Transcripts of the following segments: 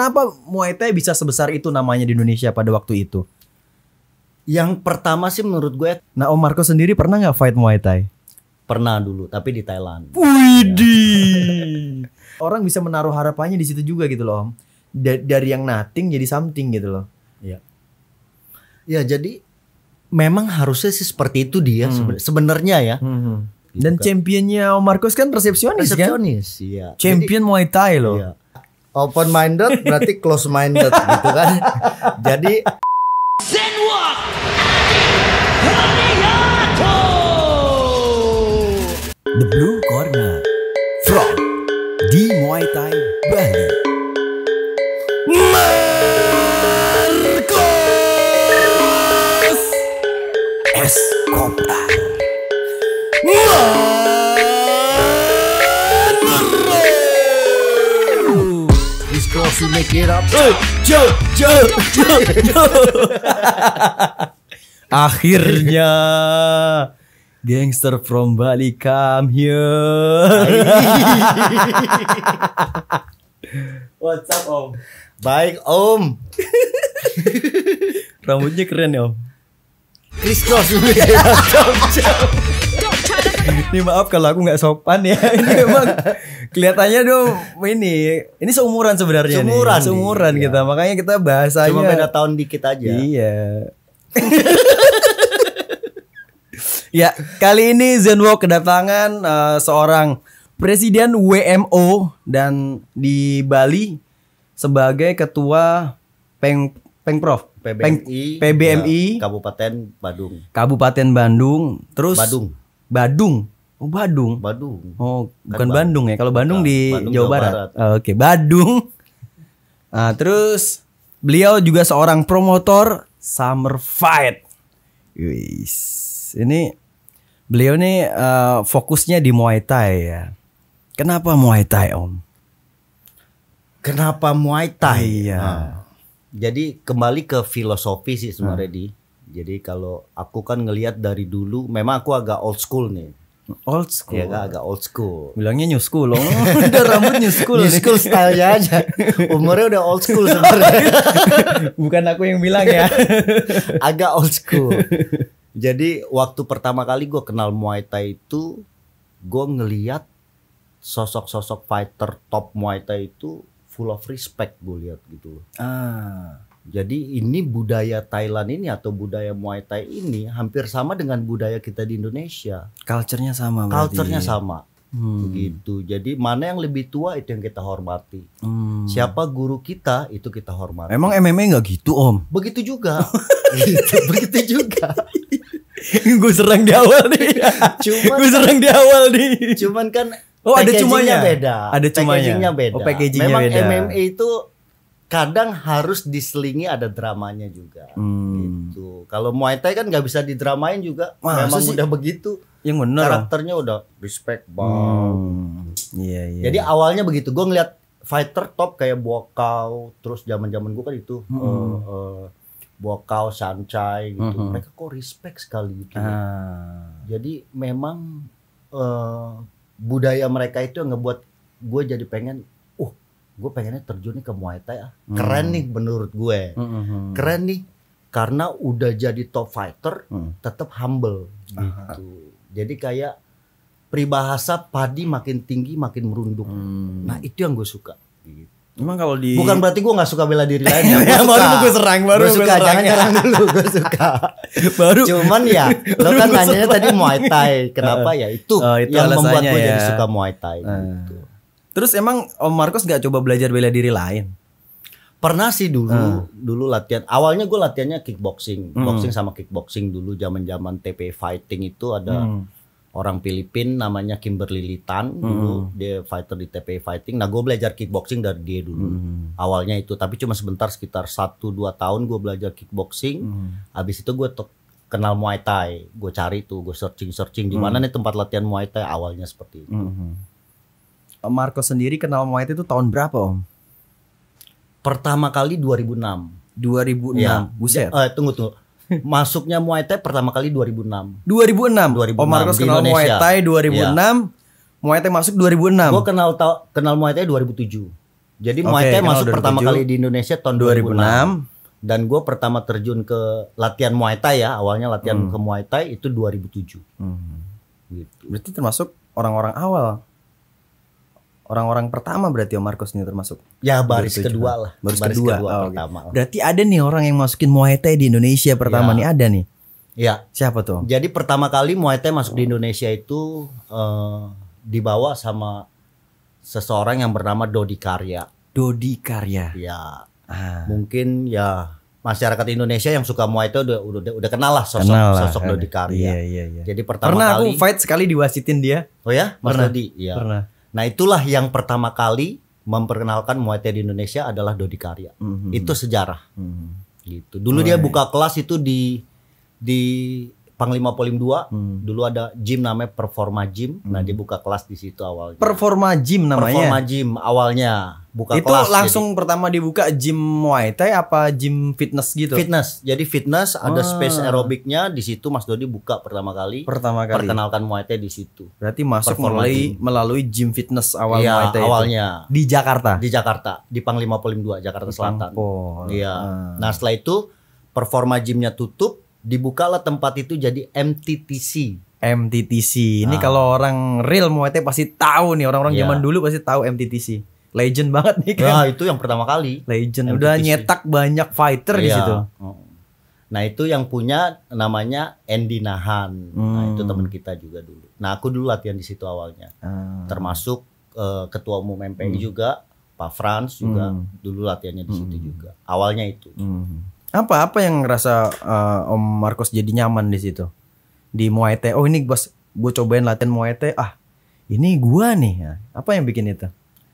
Kenapa Muay Thai bisa sebesar itu namanya di Indonesia pada waktu itu? Yang pertama sih menurut gue, nah Om Marco sendiri pernah nggak fight Muay Thai? Pernah dulu, tapi di Thailand. Widi, Ya. Orang bisa menaruh harapannya di situ juga gitu loh Om. dari yang nothing jadi something gitu loh. Iya. Ya jadi memang harusnya sih seperti itu dia hmm. sebenarnya ya. Hmm, hmm. Gitu Dan kan. championnya Om Marcos kan resepsionis, kan? resepsionis kan? iya. Champion jadi, Muay Thai loh. Iya open minded berarti close minded gitu kan. Jadi The Blue Corner from di Muay Thai Bali. Marcos Escobar. Marcos. to make it up. Joe, Joe, Joe, Joe. Akhirnya Gangster from Bali come here. What's up Om? Baik Om. Rambutnya keren ya Om. Chris Cross. ini maaf kalau aku nggak sopan ya. Ini memang kelihatannya dong ini ini seumuran sebenarnya seumuran, nih. Seumuran iya. kita. Makanya kita bahasanya cuma beda tahun dikit aja. Iya. ya, kali ini Zenwo kedatangan uh, seorang presiden WMO dan di Bali sebagai ketua Peng Pengprov PBMI, PBMI Kabupaten Bandung. Kabupaten Bandung. Terus Badung. Badung. Oh Badung. Badung. Oh kan bukan kan Bandung ya. Kalau Bandung di Bandung, Jawa, Barat. Barat. Ah, oke okay. Badung. Nah, terus beliau juga seorang promotor Summer Fight. Ini beliau nih ah, uh, fokusnya di Muay Thai ya. Kenapa Muay Thai Om? Kenapa Muay Thai? Iya. Nah, jadi kembali ke filosofi sih sebenarnya nah. di jadi kalau aku kan ngelihat dari dulu, memang aku agak old school nih. Old school. Ya kan, agak old school. Bilangnya new school loh. udah rambut new school. new school stylenya aja. Umurnya udah old school sebenarnya. Bukan aku yang bilang ya. agak old school. Jadi waktu pertama kali gue kenal Muay Thai itu, gue ngeliat sosok-sosok fighter top Muay Thai itu full of respect gue lihat gitu. Ah. Jadi ini budaya Thailand ini atau budaya Muay Thai ini hampir sama dengan budaya kita di Indonesia. Culture-nya sama Culture-nya sama. Hmm. Begitu. Jadi mana yang lebih tua itu yang kita hormati. Hmm. Siapa guru kita itu kita hormati. Emang MMA nggak gitu, Om? Begitu juga. gitu, begitu juga. gue serang di awal nih. Cuman gue serang di awal nih. Cuman kan Oh, ada cumanya. beda. Ada cumanya. Packagingnya beda. Oh, packagingnya Memang beda. MMA itu kadang harus diselingi ada dramanya juga hmm. gitu. Kalau Muay Thai kan nggak bisa didramain juga. Wah, Memang sih? udah begitu. Yang menurut Karakternya udah respect banget. Hmm. Yeah, yeah. Jadi awalnya begitu. Gue ngeliat fighter top kayak Bokau, terus zaman-zaman gue kan itu hmm. uh, eh, uh, eh, Bokau, Sancai gitu. Hmm. Mereka kok respect sekali gitu. Ah. Jadi memang uh, budaya mereka itu yang ngebuat gue jadi pengen gue pengennya terjun nih ke Muay Thai ah. Hmm. Keren nih menurut gue. Hmm, hmm, hmm. Keren nih karena udah jadi top fighter hmm. tetap humble gitu. Aha. Jadi kayak pribahasa padi makin tinggi makin merunduk. Hmm. Nah, itu yang gue suka gitu. Emang kalau di Bukan berarti gue gak suka bela diri lain ya. Gua baru gue serang baru gue suka jangan nyerang dulu gue suka. baru cuman ya lo kan tanya tadi Muay Thai. Kenapa ya itu, uh, itu yang membuat gue ya. jadi suka Muay Thai uh. gitu. Terus emang Om Markus gak coba belajar bela diri lain? Pernah sih dulu, hmm. dulu latihan. Awalnya gue latihannya kickboxing, hmm. boxing sama kickboxing dulu zaman-zaman TP fighting itu ada hmm. orang Filipin, namanya Kimberly Litan hmm. dulu dia fighter di TP fighting. Nah gue belajar kickboxing dari dia dulu. Hmm. Awalnya itu, tapi cuma sebentar sekitar 1 dua tahun gue belajar kickboxing. Hmm. Habis itu gue kenal Muay Thai, gue cari tuh, gue searching searching di mana nih tempat latihan Muay Thai awalnya seperti itu. Hmm Marco sendiri kenal Muay Thai itu tahun berapa Om? Pertama kali 2006. 2006. Ya. Buset. uh, tunggu tunggu. Masuknya Muay Thai pertama kali 2006. 2006. 2006 Om Marcos kenal Indonesia. Muay Thai 2006. Ya. Muay Thai masuk 2006. Gue kenal kenal Muay Thai 2007. Jadi Muay Thai okay, masuk 2007. pertama kali di Indonesia tahun 2006. 2006. Dan gue pertama terjun ke latihan Muay Thai ya, awalnya latihan hmm. ke Muay Thai itu 2007. Hmm. Gitu. Berarti termasuk orang-orang awal Orang-orang pertama berarti Om Marcos ini termasuk. Ya baris kedua lah. Baris, baris kedua, kedua oh, pertama. Okay. Berarti ada nih orang yang masukin Muay Thai di Indonesia pertama ya. nih ada nih. Iya. Siapa tuh? Jadi pertama kali Muay Thai masuk di Indonesia itu uh, dibawa sama seseorang yang bernama Dodi Karya. Dodi Karya. Ya. Ah. Mungkin ya masyarakat Indonesia yang suka Muay Thai udah udah, udah kenal lah sosok kenal lah, sosok Dodi Karya. Iya, iya, iya. Jadi pertama Pernah kali Pernah aku fight sekali diwasitin dia. Oh ya? Mas Pernah. Dodi. Iya. Pernah. Nah itulah yang pertama kali memperkenalkan Muay Thai di Indonesia adalah Dodi Karya. Mm -hmm. Itu sejarah. Mm -hmm. Gitu. Dulu oh, dia buka kelas itu di di Panglima Polim 2 hmm. dulu ada gym namanya Performa Gym. Nah, hmm. Nah, dia buka kelas di situ awalnya. Performa Gym namanya. Performa Gym awalnya buka Itu kelas. Itu langsung jadi. pertama dibuka gym Muay Thai apa gym fitness gitu? Fitness. Jadi fitness ah. ada space aerobiknya di situ Mas Dodi buka pertama kali. Pertama kali. Perkenalkan Muay Thai di situ. Berarti masuk Performa melalui gym. melalui gym fitness awal ya, Muay Thai awalnya. Itu. Di Jakarta. Di Jakarta, di Panglima Polim 2 Jakarta Selatan. Iya. Ah. Nah, setelah itu Performa gymnya tutup, dibukalah tempat itu jadi MTTC. MTTC. Ini ah. kalau orang real Muay Thai pasti tahu nih, orang-orang yeah. zaman dulu pasti tahu MTTC. Legend banget nih kan. Nah, itu yang pertama kali. Legend. MTTC. Udah nyetak banyak fighter yeah. di iya. situ. Oh. Nah, itu yang punya namanya Andy Nahan. Hmm. Nah, itu hmm. teman kita juga dulu. Nah, aku dulu latihan di situ awalnya. Hmm. Termasuk uh, ketua umum MPI hmm. juga, Pak Franz juga hmm. dulu latihannya di situ hmm. juga. Awalnya itu. Hmm apa apa yang ngerasa uh, Om Markus jadi nyaman di situ di Muay Thai oh ini bos gue cobain latihan Muay Thai ah ini gua nih ah, apa yang bikin itu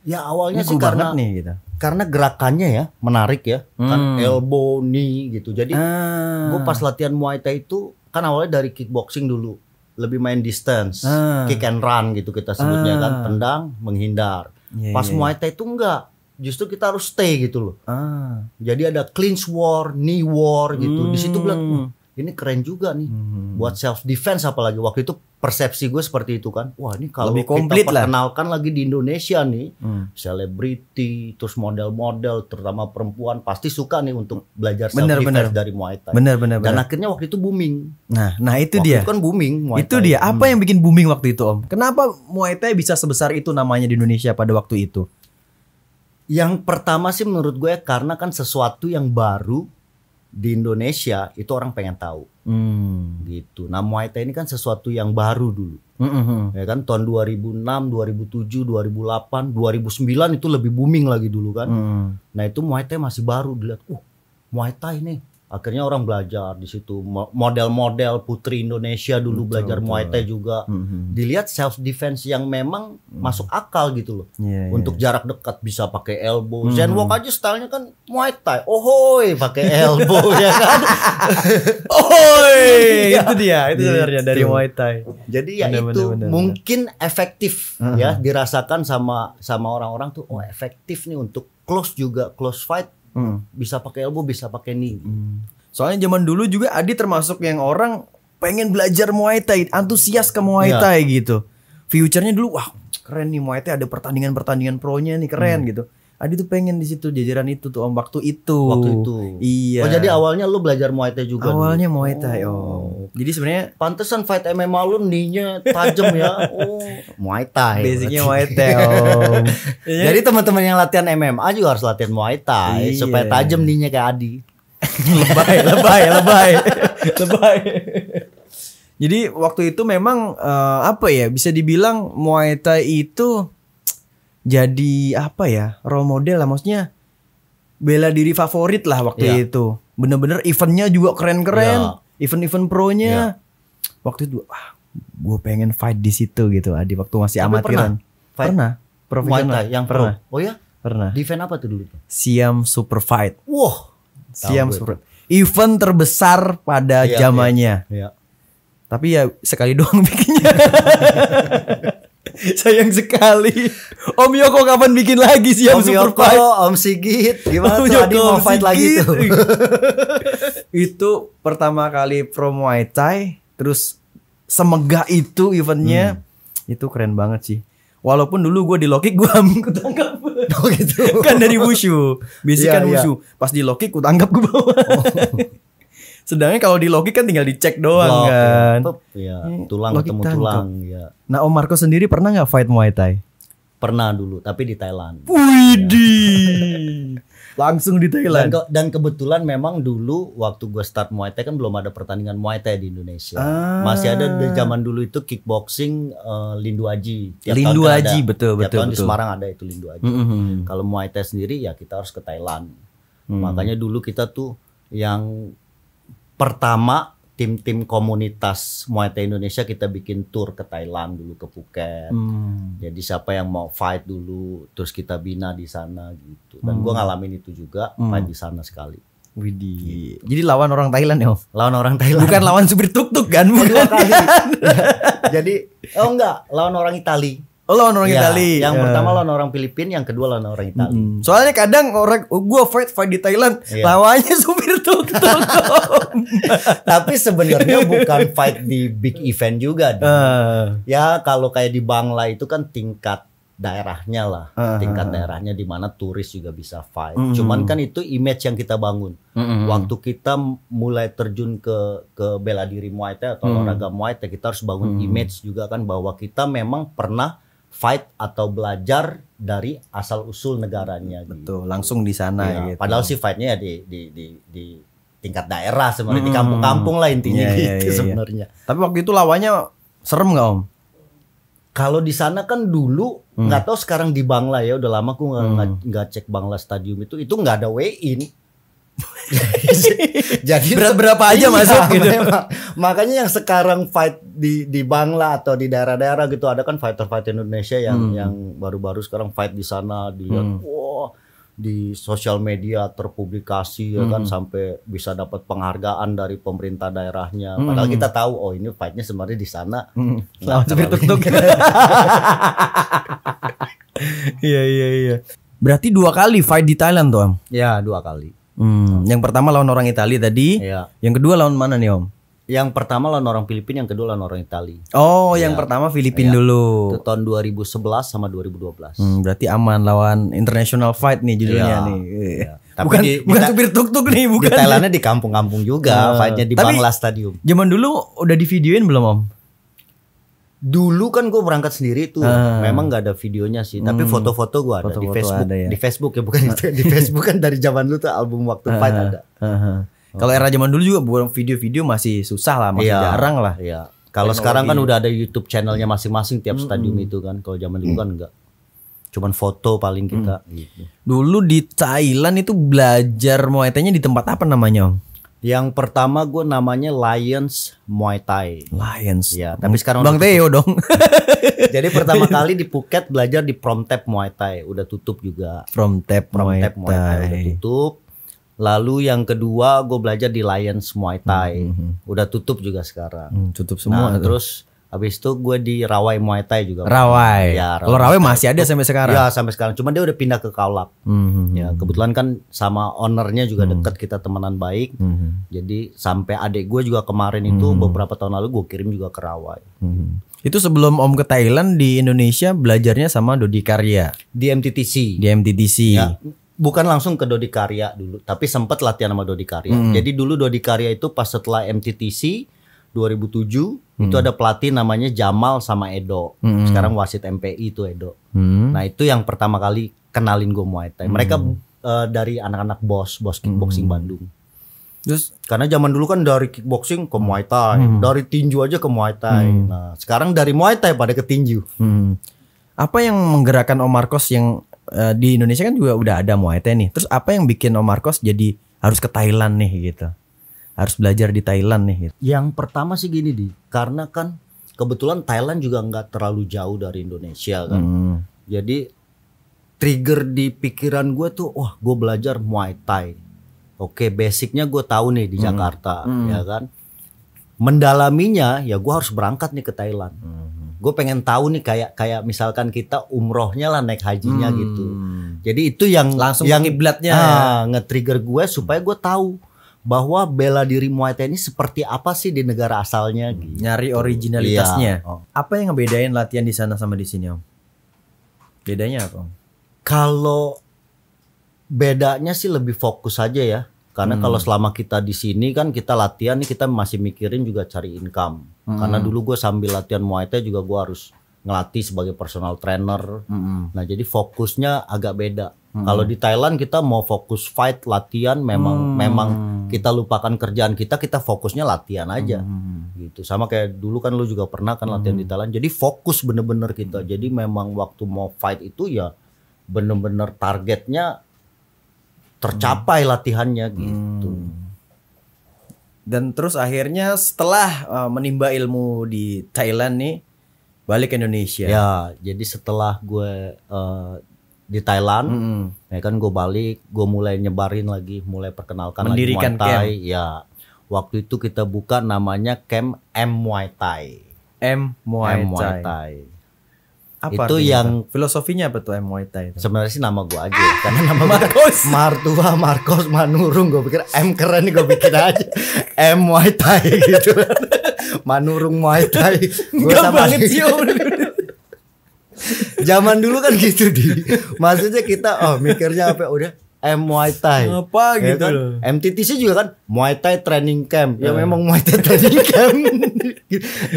ya awalnya ini sih karena nih gitu karena gerakannya ya menarik ya kan hmm. kan elbow knee gitu jadi ah. gue pas latihan Muay Thai itu kan awalnya dari kickboxing dulu lebih main distance ah. kick and run gitu kita sebutnya ah. kan tendang menghindar yeah, pas yeah. Iya. Muay Thai itu enggak justru kita harus stay gitu loh. Ah. Jadi ada clean war, knee war gitu. Hmm. Di situ bilang, oh, hmm. ini keren juga nih. Hmm. Buat self defense apalagi waktu itu persepsi gue seperti itu kan. Wah, ini kalau Lebih kita kita perkenalkan lagi di Indonesia nih, hmm. selebriti, hmm. terus model-model terutama perempuan pasti suka nih untuk belajar self defense bener. dari Muay Thai. Bener, bener, Dan akhirnya waktu itu booming. Nah, nah itu waktu dia. Itu kan booming Muay Thai. Itu dia. Apa hmm. yang bikin booming waktu itu, Om? Kenapa Muay Thai bisa sebesar itu namanya di Indonesia pada waktu itu? Yang pertama sih menurut gue karena kan sesuatu yang baru di Indonesia itu orang pengen tahu. Hmm. Gitu. Nah, Muay Thai ini kan sesuatu yang baru dulu. Mm-hmm. Ya kan tahun 2006, 2007, 2008, 2009 itu lebih booming lagi dulu kan. Mm. Nah, itu Muay Thai masih baru dilihat. Uh, Muay Thai ini akhirnya orang belajar di situ model-model putri Indonesia dulu betul, belajar betul. Muay Thai juga mm-hmm. dilihat self defense yang memang mm-hmm. masuk akal gitu loh yeah, iya, untuk yeah. jarak dekat bisa pakai elbow mm-hmm. Zen Walk aja stylenya kan Muay Thai ohoi pakai elbow ya kan ohoi ya. itu dia itu gitu. sebenarnya dari Muay Thai jadi ya bener, itu bener, bener, mungkin efektif uh -huh. ya dirasakan sama sama orang-orang tuh oh efektif nih untuk close juga close fight hmm. bisa pakai elbow bisa pakai knee hmm. soalnya zaman dulu juga Adi termasuk yang orang pengen belajar Muay Thai antusias ke Muay ya. Thai yeah. gitu future-nya dulu wah keren nih Muay Thai ada pertandingan pertandingan pro-nya nih keren hmm. gitu Adi tuh pengen di situ jajaran itu tuh om waktu itu. Waktu itu. Iya. Oh jadi awalnya lu belajar Muay Thai juga. Awalnya dulu. Muay Thai oh. Jadi sebenarnya pantesan fight MMA lu ninya tajam ya. Oh. Muay Thai. Basicnya Muay Thai iya. jadi teman-teman yang latihan MMA juga harus latihan Muay Thai iya. supaya tajam ninya kayak Adi. lebay, lebay, lebay. lebay. Jadi waktu itu memang uh, apa ya bisa dibilang Muay Thai itu jadi apa ya role model lah maksudnya bela diri favorit lah waktu yeah. itu bener-bener eventnya juga keren-keren yeah. event-event pronya yeah. waktu itu ah, gue pengen fight di situ gitu di waktu masih Tapi amatiran pernah pernah yang pernah oh ya pernah di event apa tuh dulu siam super fight wow siam super event terbesar pada yeah, zamannya yeah. Yeah. Tapi ya sekali doang bikinnya. Sayang sekali. Om Yoko kapan bikin lagi sih Om Super Yoko, Fight? Om Sigit, gimana Om tuh Yoko, mau Om fight Sigit. lagi tuh? itu pertama kali promo Muay terus semegah itu eventnya, hmm. itu keren banget sih. Walaupun dulu gue di Loki gue ketangkap Oh gitu. kan dari wushu. Bisikan yeah, iya. wushu. Yeah. Pas di Loki gue tangkap gue bawa. Oh. Sedangkan kalau di logik kan tinggal dicek doang Loh, kan. ya. Tulang ketemu tulang. Ya. Nah Om Marco sendiri pernah nggak fight Muay Thai? Pernah dulu, tapi di Thailand. Widi, Ya. Langsung di Thailand. Dan, ke, dan kebetulan memang dulu waktu gue start Muay Thai kan belum ada pertandingan Muay Thai di Indonesia. Ah. Masih ada di zaman dulu itu kickboxing uh, Lindu Aji. Tiap Lindu tahun Aji ada, betul tiap betul. tahun betul. di Semarang ada itu Lindu Aji. Mm -hmm. Kalau Muay Thai sendiri ya kita harus ke Thailand. Hmm. Makanya dulu kita tuh yang pertama tim-tim komunitas Muay Thai Indonesia kita bikin tour ke Thailand dulu ke Phuket. Hmm. Jadi siapa yang mau fight dulu terus kita bina di sana gitu. Dan hmm. gua ngalamin itu juga hmm. fight di sana sekali. Widi. Gitu. Jadi lawan orang Thailand ya? Lawan orang Thailand. Bukan lawan supir tuk-tuk kan? Bukan. Bukan. Jadi oh enggak, lawan orang Italia lawan orang ya, Itali. Yang ya. pertama lawan orang Filipina, yang kedua lawan orang Itali. Hmm. Soalnya kadang orang gue fight fight di Thailand, ya. lawannya supir tuk tuk. Tapi sebenarnya bukan fight di big event juga. Uh. Ya kalau kayak di Bangla itu kan tingkat daerahnya lah, uh ah. -huh. tingkat daerahnya di mana turis juga bisa fight. Mm -hmm. Cuman kan itu image yang kita bangun. Mm -hmm. Waktu kita mulai terjun ke ke bela diri Muay Thai atau mm -hmm. olahraga Muay Thai, kita harus bangun mm -hmm. image juga kan bahwa kita memang pernah fight atau belajar dari asal usul negaranya. Gitu. Betul, gitu. langsung di sana. Ya, gitu. Padahal sih fightnya ya di di di, di tingkat daerah sebenarnya hmm. di kampung-kampung lah intinya yeah, iya, gitu yeah, iya. sebenarnya. Yeah. Tapi waktu itu lawannya serem nggak om? Kalau di sana kan dulu hmm. nggak hmm. tahu sekarang di Bangla ya udah lama aku nggak hmm. cek Bangla Stadium itu itu nggak ada way in. Jadi berat berapa aja iya, masuk gitu. Makanya yang sekarang fight di di Bangla atau di daerah-daerah gitu ada kan fighter-fighter Indonesia yang hmm. yang baru-baru sekarang fight di sana di hmm. wow di sosial media terpublikasi ya kan hmm. sampai bisa dapat penghargaan dari pemerintah daerahnya. Hmm. Padahal kita tahu oh ini fightnya sebenarnya di sana. Hmm. Iya iya iya. Berarti dua kali fight di Thailand tuh Am? Ya dua kali Hmm, yang pertama lawan orang Italia tadi. Ya. Yang kedua lawan mana nih Om? Yang pertama lawan orang Filipina, yang kedua lawan orang Italia. Oh, ya. yang iya. pertama Filipina ya. dulu. Itu tahun 2011 sama 2012. Hmm, berarti aman lawan international fight nih judulnya ya. nih. Ya. Tapi bukan di, bukan di, supir tuk-tuk nih, bukan. Di Thailandnya di kampung-kampung juga, uh, fightnya di Tapi, Bangla Stadium. Zaman dulu udah divideoin belum Om? Dulu kan gue berangkat sendiri tuh, uh, memang gak ada videonya sih, tapi foto hmm. foto-foto gue ada foto -foto di Facebook, ada ya. di Facebook ya bukan ah. di Facebook kan dari zaman dulu tuh album waktu uh, fight ah. ada. uh. Kalau era zaman dulu juga buat video-video masih susah lah, masih yeah. jarang lah. Ya, Yeah. Kalau sekarang kan udah ada YouTube channelnya masing-masing tiap hmm. stadium mm -hmm. itu kan. Kalau zaman dulu hmm. kan enggak. Cuman foto paling kita. Mm. Gitu. Dulu di Thailand itu belajar Muay Thai-nya di tempat apa namanya, yang pertama gue namanya Lions Muay Thai. Lions. Ya, tapi sekarang Bang Teo dong. Jadi pertama kali di Phuket belajar di Promtep Muay Thai, udah tutup juga. Promtep Promtep Muay, Muay Thai udah tutup. Lalu yang kedua gue belajar di Lions Muay Thai, mm -hmm. udah tutup juga sekarang. Mm, tutup semua. Nah, terus Habis itu gue di Rawai Muay Thai juga. Rawai. Ya, Rawai Kalau Rawai masih ada sampai sekarang. Iya sampai sekarang. Cuman dia udah pindah ke Kaulak. Mm-hmm. Ya kebetulan kan sama ownernya juga mm-hmm. deket kita temenan baik. Mm-hmm. Jadi sampai adik gue juga kemarin itu mm-hmm. beberapa tahun lalu gue kirim juga ke Rawai. Mm-hmm. Itu sebelum Om ke Thailand di Indonesia belajarnya sama Dodi Karya. Di MTTC. Di MTTC. Ya bukan langsung ke Dodi Karya dulu, tapi sempat latihan sama Dodi Karya. Hmm. Jadi dulu Dodi Karya itu pas setelah MTTC 2007 Hmm. Itu ada pelatih namanya Jamal sama Edo. Hmm. Sekarang wasit MPI itu Edo. Hmm. Nah, itu yang pertama kali kenalin gue Muay Thai. Mereka hmm. uh, dari anak-anak bos, bos kickboxing hmm. Bandung. Terus karena zaman dulu kan dari kickboxing ke Muay Thai, hmm. dari tinju aja ke Muay Thai. Hmm. Nah, sekarang dari Muay Thai pada ke tinju. Hmm. Apa yang menggerakkan Om Marcos yang uh, di Indonesia kan juga udah ada Muay Thai nih. Terus apa yang bikin Om Marcos jadi harus ke Thailand nih gitu? harus belajar di Thailand nih? Gitu? Yang pertama sih gini di, karena kan kebetulan Thailand juga nggak terlalu jauh dari Indonesia kan, hmm. jadi trigger di pikiran gue tuh, wah gue belajar Muay Thai, oke basicnya gue tahu nih di hmm. Jakarta, hmm. ya kan, mendalaminya ya gue harus berangkat nih ke Thailand. Hmm gue pengen tahu nih kayak kayak misalkan kita umrohnya lah naik hajinya gitu. hmm. gitu jadi itu yang langsung yang iblatnya ah, ya. nge-trigger gue supaya gue tahu bahwa bela diri Muay Thai ini seperti apa sih di negara asalnya hmm. gitu. Nyari originalitasnya. Iya. Oh. Apa yang ngebedain latihan di sana sama di sini, Om? Bedanya apa, Kalau bedanya sih lebih fokus aja ya. Karena hmm. kalau selama kita di sini kan kita latihan nih kita masih mikirin juga cari income. Hmm. Karena dulu gue sambil latihan Muay Thai juga gue harus ngelatih sebagai personal trainer. Hmm. Nah, jadi fokusnya agak beda kalau hmm. di Thailand kita mau fokus fight latihan memang hmm. memang kita lupakan kerjaan kita kita fokusnya latihan aja hmm. hmm, hmm. gitu. Sama kayak dulu kan lu juga pernah kan latihan hmm. di Thailand. Jadi fokus bener-bener kita. Jadi memang waktu mau fight itu ya bener-bener targetnya tercapai hmm. latihannya gitu. Hmm. Dan terus akhirnya setelah uh, menimba ilmu di Thailand nih balik ke Indonesia. Ya, jadi setelah gue uh, di Thailand. Mm -hmm. Ya kan gue balik, gue mulai nyebarin lagi, mulai perkenalkan Mendirikan lagi Muay Thai. Ya, waktu itu kita buka namanya Camp M Muay Thai. M Muay, M Thai. Apa itu yang filosofinya apa tuh M Muay Thai? Sebenarnya sih nama gue aja, ah, karena nama Marcos, Martua, Marcos, Manurung. Gue pikir M keren nih, gue pikir aja M Muay Thai gitu. Manurung Muay Thai. Gue sama banget sih Zaman dulu kan gitu di. Maksudnya kita oh mikirnya apa udah M Muay Thai. Apa ya gitu kan? loh. MTTC juga kan Muay Thai training camp. Ya, ya memang Muay Thai training camp.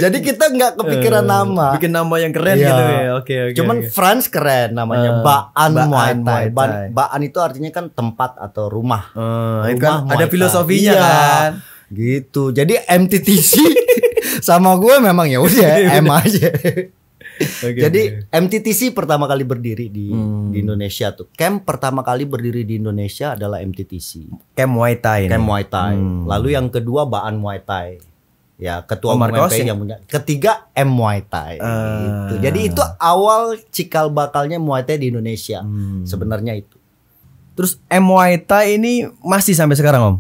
Jadi kita nggak kepikiran uh, nama. Bikin nama yang keren ya. gitu ya. Oke okay, oke. Okay, Cuman okay. France keren namanya uh, Baan, ba Muay Thai. Muay Thai. Baan, itu artinya kan tempat atau rumah. Uh, rumah kan ada filosofinya iya. kan. Gitu. Jadi MTTC sama gue memang ya udah iya, M aja okay, Jadi okay. MTTC pertama kali berdiri di hmm. di Indonesia tuh. Camp pertama kali berdiri di Indonesia adalah MTTC. Camp Muay Thai. Camp Muay Thai. Hmm. Lalu yang kedua Baan Muay Thai. Ya, ketua Omar yang punya. Ketiga M Muay Thai. Uh. Gitu. Jadi itu awal cikal bakalnya Muay Thai di Indonesia. Hmm. Sebenarnya itu. Terus M Muay Thai ini masih sampai sekarang, Om?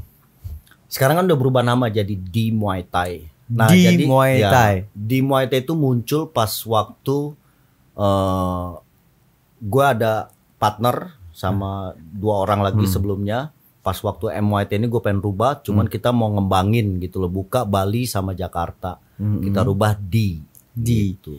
Sekarang kan udah berubah nama jadi D Muay Thai. Nah, di jadi, Muay ya. Thai. Ya, di Muay Thai itu muncul pas waktu uh, eh, gue ada partner sama dua orang lagi hmm. sebelumnya. Pas waktu MYT ini gue pengen rubah, cuman hmm. kita mau ngembangin gitu loh, buka Bali sama Jakarta. Hmm. Kita rubah di di itu.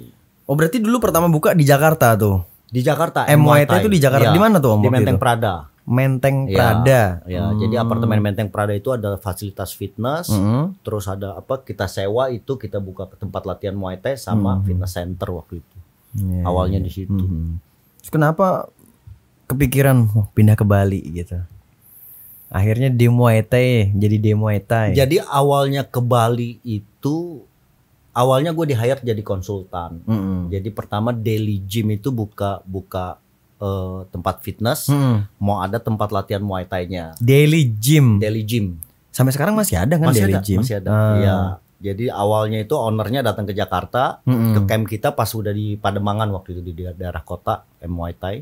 Oh berarti dulu pertama buka di Jakarta tuh? Di Jakarta. MYT itu di Jakarta. Ya, di mana tuh Om? Di Menteng itu? Prada. Menteng iya, Prada. Ya, Hmm. jadi apartemen Menteng Prada itu ada fasilitas fitness, hmm. terus ada apa kita sewa itu kita buka tempat latihan Muay Thai sama hmm. fitness center waktu itu. Yeah, iya, Awalnya yeah. di situ. Hmm. Terus kenapa kepikiran oh, pindah ke Bali gitu? Akhirnya di Muay Thai, jadi di Muay Thai. Jadi awalnya ke Bali itu awalnya gue di hire jadi konsultan. Mm -hmm. Jadi pertama daily gym itu buka buka uh, tempat fitness, hmm. mau ada tempat latihan Muay Thai-nya. Daily gym. Daily gym. Sampai sekarang masih ada kan masih daily ada, gym? Masih ada. Hmm. Ya, jadi awalnya itu ownernya datang ke Jakarta, hmm. ke camp kita pas udah di Pademangan waktu itu di daerah kota Muay Thai.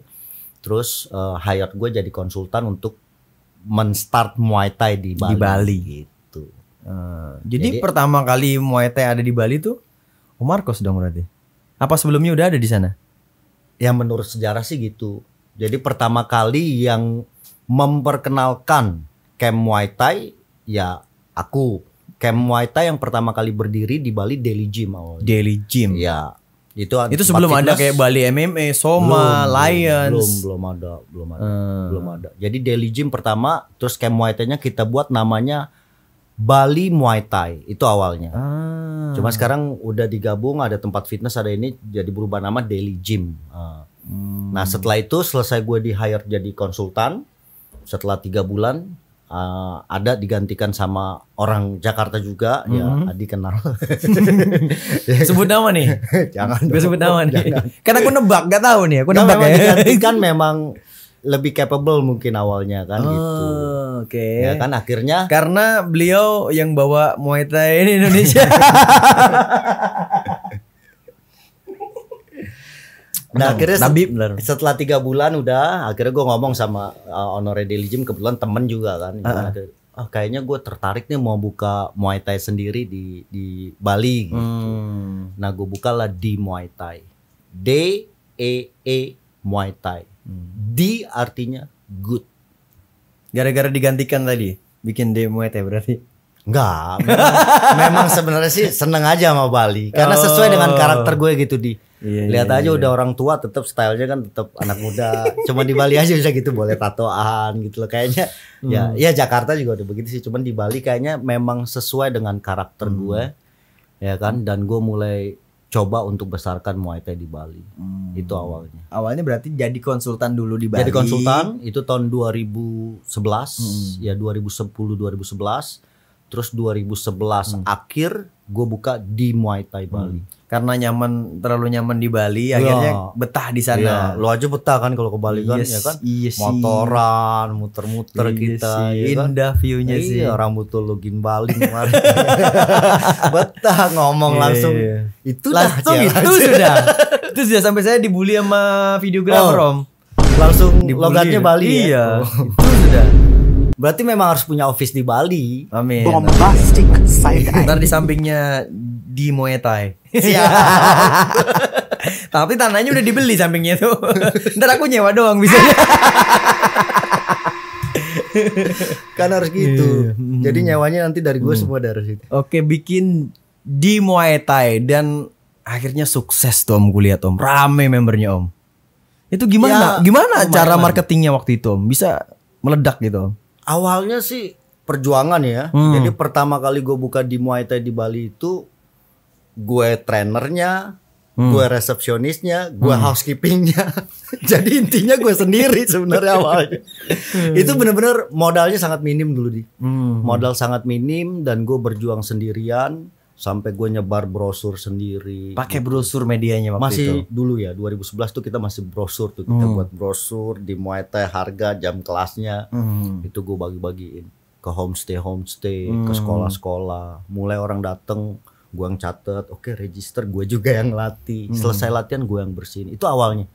Terus uh, eh, hire gue jadi konsultan untuk menstart Muay Thai di Bali. Di Bali. Gitu. Hmm. Jadi, jadi pertama kali Muay Thai ada di Bali tuh, Om Marcos dong berarti. Apa sebelumnya udah ada di sana? yang menurut sejarah sih gitu. Jadi pertama kali yang memperkenalkan camp Muay Thai ya aku. Camp Muay Thai yang pertama kali berdiri di Bali Daily Gym awalnya. Daily Gym. Ya. Itu Itu sebelum fitness, ada kayak Bali MMA, Soma, belum, Lions. Belum, belum ada, belum ada, hmm. belum ada. Jadi Daily Gym pertama, terus camp Muay Thai-nya kita buat namanya Bali Muay Thai itu awalnya. Ah. Cuma sekarang udah digabung ada tempat fitness ada ini jadi berubah nama Daily Gym. Uh. Hmm. Nah setelah itu selesai gue di hire jadi konsultan. Setelah tiga bulan uh, ada digantikan sama orang Jakarta juga ya, -hmm. ya Adi kenal. sebut nama nih. jangan. Gue sebut nama nih. Karena aku nebak gak tahu nih, aku nebak nah, ya. Digantikan memang lebih capable mungkin awalnya kan oh, gitu. Oke. Okay. Ya kan akhirnya karena beliau yang bawa Muay Thai di Indonesia. Nah, akhirnya Nabi, setelah tiga bulan udah akhirnya gue ngomong sama uh, Honore Diligim kebetulan temen juga kan. Uh -uh. Oh, kayaknya gue tertarik nih mau buka Muay Thai sendiri di di Bali gitu. Hmm. Nah gue bukalah di Muay Thai. D E E Muay Thai. D artinya good. Gara-gara digantikan tadi, bikin demo ya berarti. Enggak. Memang, memang sebenarnya sih seneng aja sama Bali karena oh. sesuai dengan karakter gue gitu di. Iya, iya Lihat iya, aja iya. udah orang tua tetap stylenya kan tetap anak muda. Cuma di Bali aja bisa gitu boleh tatoan gitu loh kayaknya. Hmm. Ya, ya Jakarta juga udah begitu sih. Cuman di Bali kayaknya memang sesuai dengan karakter hmm. gue. Ya kan dan gue mulai coba untuk besarkan Muay Thai di Bali. Hmm. Itu awalnya. Awalnya berarti jadi konsultan dulu di Bali. Jadi konsultan itu tahun 2011 hmm. ya 2010 2011 terus 2011 hmm. akhir gue buka di Muay Thai Bali. Hmm karena nyaman terlalu nyaman di Bali ya. akhirnya iya. betah di sana. Ya, lu aja betah kan kalau ke Bali kan yes, ya kan yes, iya motoran, muter-muter yes, iya kita yes, ya kan? indah view-nya eh, sih. rambut lu gimbali kemarin. betah ngomong yeah, langsung. Yeah. Itu langsung dah, itu sudah. itu sudah sampai saya dibully sama videografer oh. Om. Langsung dibully. logatnya Bali ya? iya. ya. Oh. Itu sudah. Berarti memang harus punya office di Bali. Amin. Bombastic side eye. Ntar di sampingnya di Muay Thai iya Tapi tanahnya udah dibeli sampingnya tuh. Ntar aku nyewa doang bisa. kan harus gitu. Iya, iya. Hmm. Jadi nyawanya nanti dari gue hmm. semua dari situ. Oke, bikin di Muay Thai dan akhirnya sukses tuh Om kuliah Om. Rame membernya Om. Itu gimana? Ya, gimana cara marketingnya waktu itu Om? Bisa meledak gitu Om? Awalnya sih perjuangan ya. Hmm. Jadi pertama kali gue buka di Muay Thai di Bali itu gue trenernya, hmm. gue resepsionisnya, gue hmm. housekeepingnya. Jadi intinya gue sendiri sebenarnya awalnya. Hmm. Itu bener-bener modalnya sangat minim dulu di. Hmm. Modal sangat minim dan gue berjuang sendirian sampai gue nyebar brosur sendiri. Pakai gitu. brosur medianya waktu masih itu. dulu ya 2011 tuh kita masih brosur tuh kita hmm. buat brosur di Muay Thai harga jam kelasnya hmm. itu gue bagi-bagiin ke homestay homestay hmm. ke sekolah-sekolah mulai orang dateng gue yang catet oke okay, register gue juga yang latih hmm. selesai latihan gue yang bersihin itu awalnya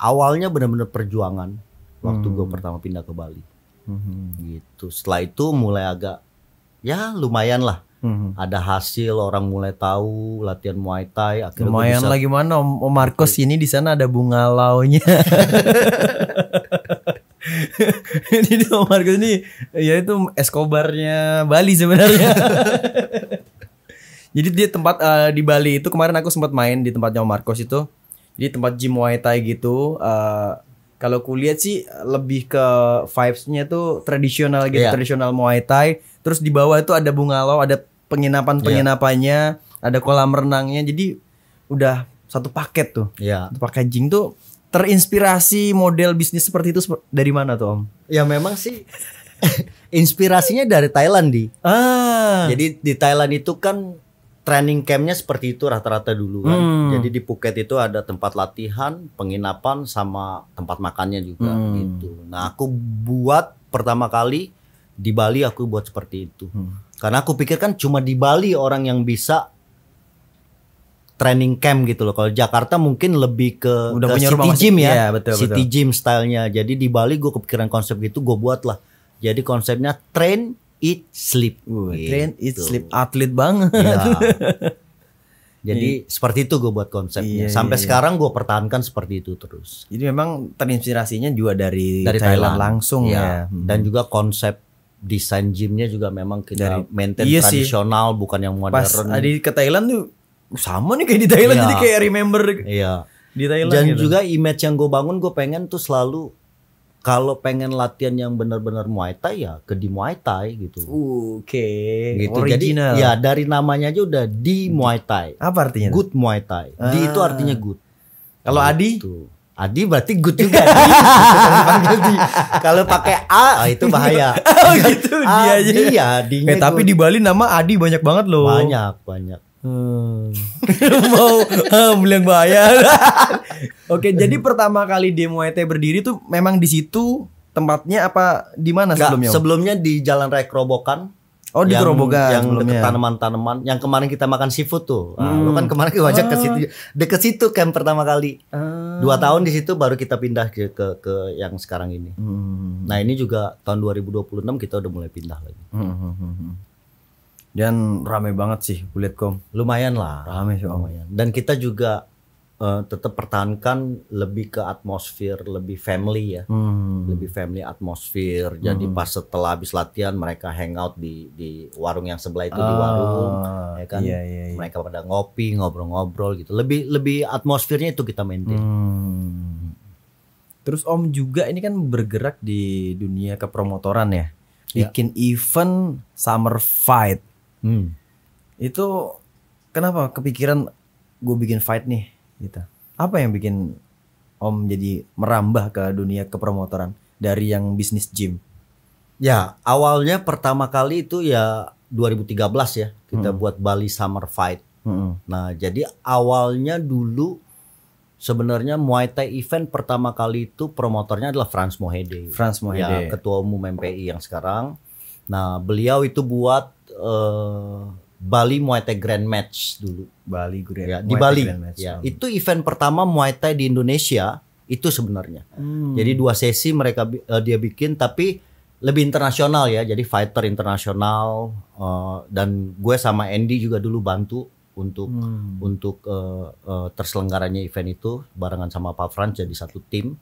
awalnya benar-benar perjuangan waktu hmm. gue pertama pindah ke Bali hmm. gitu setelah itu mulai agak ya lumayan lah hmm. ada hasil orang mulai tahu latihan Muay Thai akhirnya lumayan bisa... mana mana, Om, Om Marcos iya. ini di sana ada bunga launya ini Om Marcos ini ya itu Escobarnya Bali sebenarnya Jadi dia tempat uh, di Bali itu kemarin aku sempat main di tempatnya Marcos itu. Jadi tempat gym Muay Thai gitu. Uh, kalau kulihat sih lebih ke vibes-nya tuh tradisional gitu, yeah. tradisional Muay Thai. Terus di bawah itu ada bungalow, ada penginapan-penginapannya, yeah. ada kolam renangnya. Jadi udah satu paket tuh. Iya. Yeah. Packaging tuh terinspirasi model bisnis seperti itu dari mana tuh Om? Ya memang sih inspirasinya dari Thailand di. Ah. Jadi di Thailand itu kan training campnya seperti itu rata-rata dulu kan. Hmm. Jadi di Phuket itu ada tempat latihan, penginapan sama tempat makannya juga hmm. gitu. Nah, aku buat pertama kali di Bali aku buat seperti itu. Hmm. Karena aku pikir kan cuma di Bali orang yang bisa training camp gitu loh. Kalau Jakarta mungkin lebih ke, Udah ke punya city gym ya, ya betul, city betul. gym stylenya. Jadi di Bali gue kepikiran konsep gitu, gue buat lah. Jadi konsepnya train eat sleep. Uh, Train eat sleep atlet banget. Ya. Jadi yeah. seperti itu gue buat konsepnya. Yeah, iya, Sampai yeah, sekarang gue pertahankan seperti itu terus. Jadi memang terinspirasinya juga dari, dari Thailand, Thailand langsung yeah. ya. Dan hmm. juga konsep desain gymnya juga memang kita dari, maintain iya tradisional sih. bukan yang modern. Pas tadi ke Thailand tuh sama nih kayak di Thailand yeah. jadi kayak remember. Iya. Yeah. Di Thailand. Dan gitu. juga image yang gue bangun gue pengen tuh selalu kalau pengen latihan yang benar-benar Muay Thai ya ke di Muay Thai gitu. Oke. Okay. Gitu. Original. Jadi ya dari namanya aja udah di Muay Thai. Apa artinya? Good Muay Thai. Ah. Di itu ah. artinya good. Kalau gitu. Adi? Itu. Adi berarti good juga. Kalau pakai A oh, itu bahaya. oh, gitu dia aja. Adi, ya, eh, tapi di Bali nama Adi banyak banget loh. Banyak, banyak. Hmm. mau beli yang bayar. Oke, jadi pertama kali demo ET berdiri tuh memang di situ tempatnya apa di mana sebelumnya? Sebelumnya di Jalan Raya Kerobokan. Oh di yang, yang dekat tanaman-tanaman yang kemarin kita makan seafood tuh. Nah, hmm. Lu kan kemarin ajak ah. ke situ deket situ camp pertama kali. Ah. Dua tahun di situ baru kita pindah ke ke, ke yang sekarang ini. Hmm. Nah ini juga tahun 2026 kita udah mulai pindah lagi. Hmm. hmm, hmm, hmm dan rame banget sih kulit kom lumayan lah rame sih lumayan dan kita juga uh, eh, tetap pertahankan lebih ke atmosfer lebih family ya hmm. lebih family atmosfer jadi hmm. pas setelah habis latihan mereka hangout di di warung yang sebelah itu oh, di ah, warung ya kan iya, iya, iya. mereka pada ngopi ngobrol-ngobrol gitu lebih lebih atmosfernya itu kita maintain hmm. terus om juga ini kan bergerak di dunia kepromotoran ya iya. bikin ya. event summer fight Hmm. Itu kenapa kepikiran gue bikin fight nih gitu. Apa yang bikin Om jadi merambah ke dunia kepromotoran dari yang bisnis gym? Ya, awalnya pertama kali itu ya 2013 ya kita hmm. buat Bali Summer Fight. Hmm. Nah, jadi awalnya dulu sebenarnya Muay Thai event pertama kali itu promotornya adalah Franz Mohede. Franz Mohede. Ya, ketua umum MPI yang sekarang. Nah, beliau itu buat Eh, Bali Muay Thai Grand Match dulu. Bali Grand ya, di Muay Bali. Grand Match. Ya, ya, itu event pertama Muay Thai di Indonesia itu sebenarnya. Hmm. Jadi dua sesi mereka uh, dia bikin tapi lebih internasional ya. Jadi fighter internasional uh, dan gue sama Andy juga dulu bantu untuk hmm. untuk uh, uh, terselenggaranya event itu barengan sama Pak Frans jadi satu tim.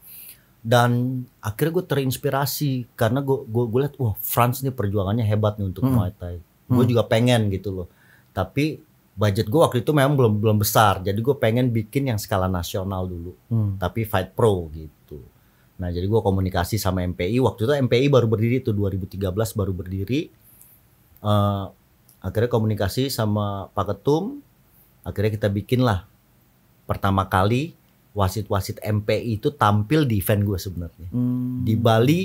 Dan akhirnya gue terinspirasi karena gue gue, gue lihat wah Frans ini perjuangannya hebat nih untuk hmm. Muay Thai hmm. gue juga pengen gitu loh tapi budget gue waktu itu memang belum belum besar jadi gue pengen bikin yang skala nasional dulu hmm. tapi fight pro gitu nah jadi gue komunikasi sama MPI waktu itu MPI baru berdiri tuh 2013 baru berdiri uh, akhirnya komunikasi sama Pak Ketum akhirnya kita bikin lah pertama kali wasit-wasit MPI itu tampil di event gue sebenarnya hmm. di Bali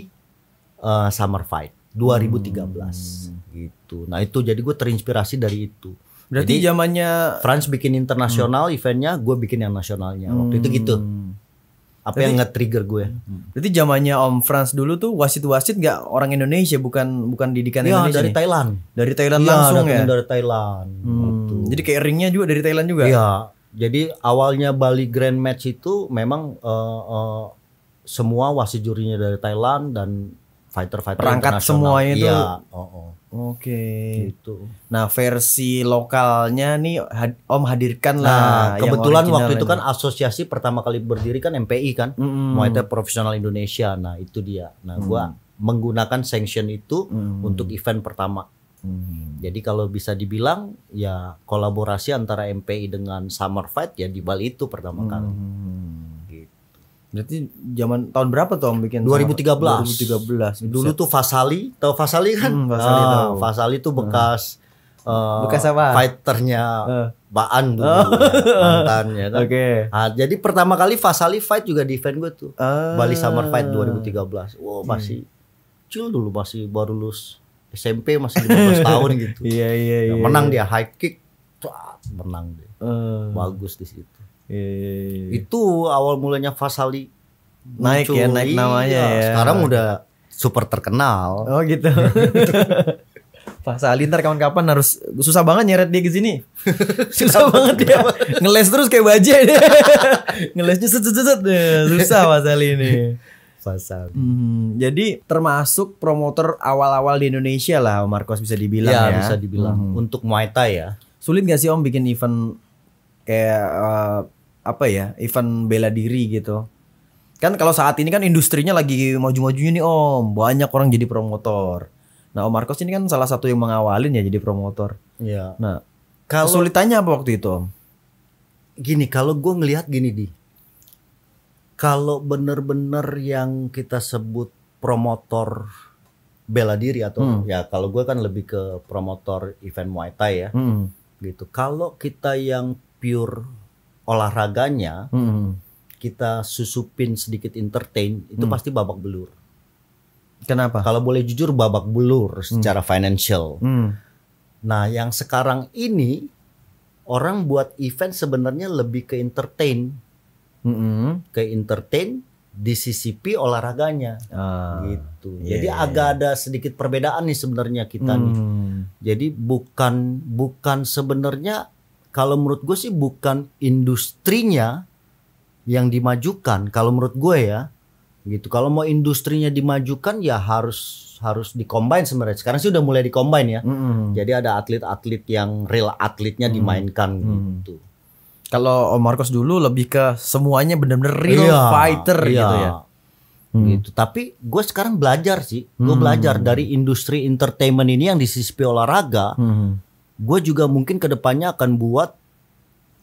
uh, Summer Fight 2013. Hmm gitu. Nah itu jadi gue terinspirasi dari itu. Berarti jadi, zamannya France bikin internasional hmm. eventnya, gue bikin yang nasionalnya. Waktu hmm. itu gitu. Hmm. Apa berarti, yang nge-trigger gue? Ya? Hmm. Berarti zamannya Om France dulu tuh wasit-wasit gak orang Indonesia, bukan bukan didikan ya, Indonesia. dari nih. Thailand. Dari Thailand ya, langsung ya. Dari Thailand. Hmm. Jadi kayak ringnya juga dari Thailand juga. Iya. Jadi awalnya Bali Grand Match itu memang uh, uh, semua wasit jurinya dari Thailand dan fighter-fighter perangkat semuanya itu. Iya. Oh, oh. Oke. itu. Gitu. Nah versi lokalnya nih Om hadirkan lah. Nah, kebetulan waktu itu kan asosiasi pertama kali berdiri kan MPI kan, mm Muay Thai Profesional Indonesia. Nah itu dia. Nah mm. gua menggunakan sanction itu mm. untuk event pertama. Mm. Jadi kalau bisa dibilang ya kolaborasi antara MPI dengan Summer Fight ya di Bali itu pertama mm. kali. Berarti zaman tahun berapa tuh Om bikin? 2013. 2013. Dulu tuh Fasali, tau Fasali kan? Hmm, Fasali ah, tahu. Fasali tuh bekas hmm. eh, bekas apa? Fighternya uh. Baan dulu oh. ya, mantan ya kan? Oke. Okay. Nah, jadi pertama kali Fasali fight juga di event gue tuh. Ah. Bali Summer Fight 2013. Wow, hmm. masih hmm. dulu masih baru lulus SMP masih 15 tahun gitu. Iya, iya, nah, iya. Menang iya. dia high kick. tuh Menang dia. Uh. Bagus di situ. Eh. Itu awal mulanya Fasali ya, naik muncul. ya naik namanya ya. Sekarang udah super terkenal. Oh gitu. Fasali ntar kapan-kapan harus susah banget nyeret dia ke sini. susah banget dia ngeles terus kayak baja dia. Ngelesnya set set set. Susah Fasali ini. Fasali hmm, jadi termasuk promotor awal-awal di Indonesia lah Marcos bisa dibilang ya. ya. bisa dibilang. Hmm. Untuk Muay Thai ya. Sulit gak sih Om bikin event kayak uh, apa ya event bela diri gitu kan kalau saat ini kan industrinya lagi maju-majunya nih om banyak orang jadi promotor nah om Marcos ini kan salah satu yang mengawalin ya jadi promotor ya nah kalau sulitannya apa waktu itu om gini kalau gue ngelihat gini di kalau bener-bener yang kita sebut promotor bela diri atau hmm. ya kalau gue kan lebih ke promotor event Muay Thai ya hmm. gitu kalau kita yang pure olahraganya hmm. kita susupin sedikit entertain itu mm. pasti babak belur kenapa kalau boleh jujur babak belur mm. secara mm. financial Mm. nah yang sekarang ini orang buat event sebenarnya lebih ke entertain mm -hmm. ke entertain disisipi olahraganya ah, gitu. Yeah, Jadi yeah, iya. agak yeah. ada sedikit perbedaan nih sebenarnya kita mm. nih. Jadi bukan bukan sebenarnya kalau menurut gue sih bukan industrinya yang dimajukan kalau menurut gue ya gitu kalau mau industrinya dimajukan ya harus harus dikombin sebenarnya sekarang sih udah mulai dikombin ya mm -hmm. jadi ada atlet-atlet yang real atletnya dimainkan mm -hmm. gitu kalau Om Marcos dulu lebih ke semuanya bener-bener real iya, fighter iya. gitu ya hmm. hmm. gitu tapi gue sekarang belajar sih gue hmm. belajar dari industri entertainment ini yang disisipi olahraga hmm gue juga mungkin kedepannya akan buat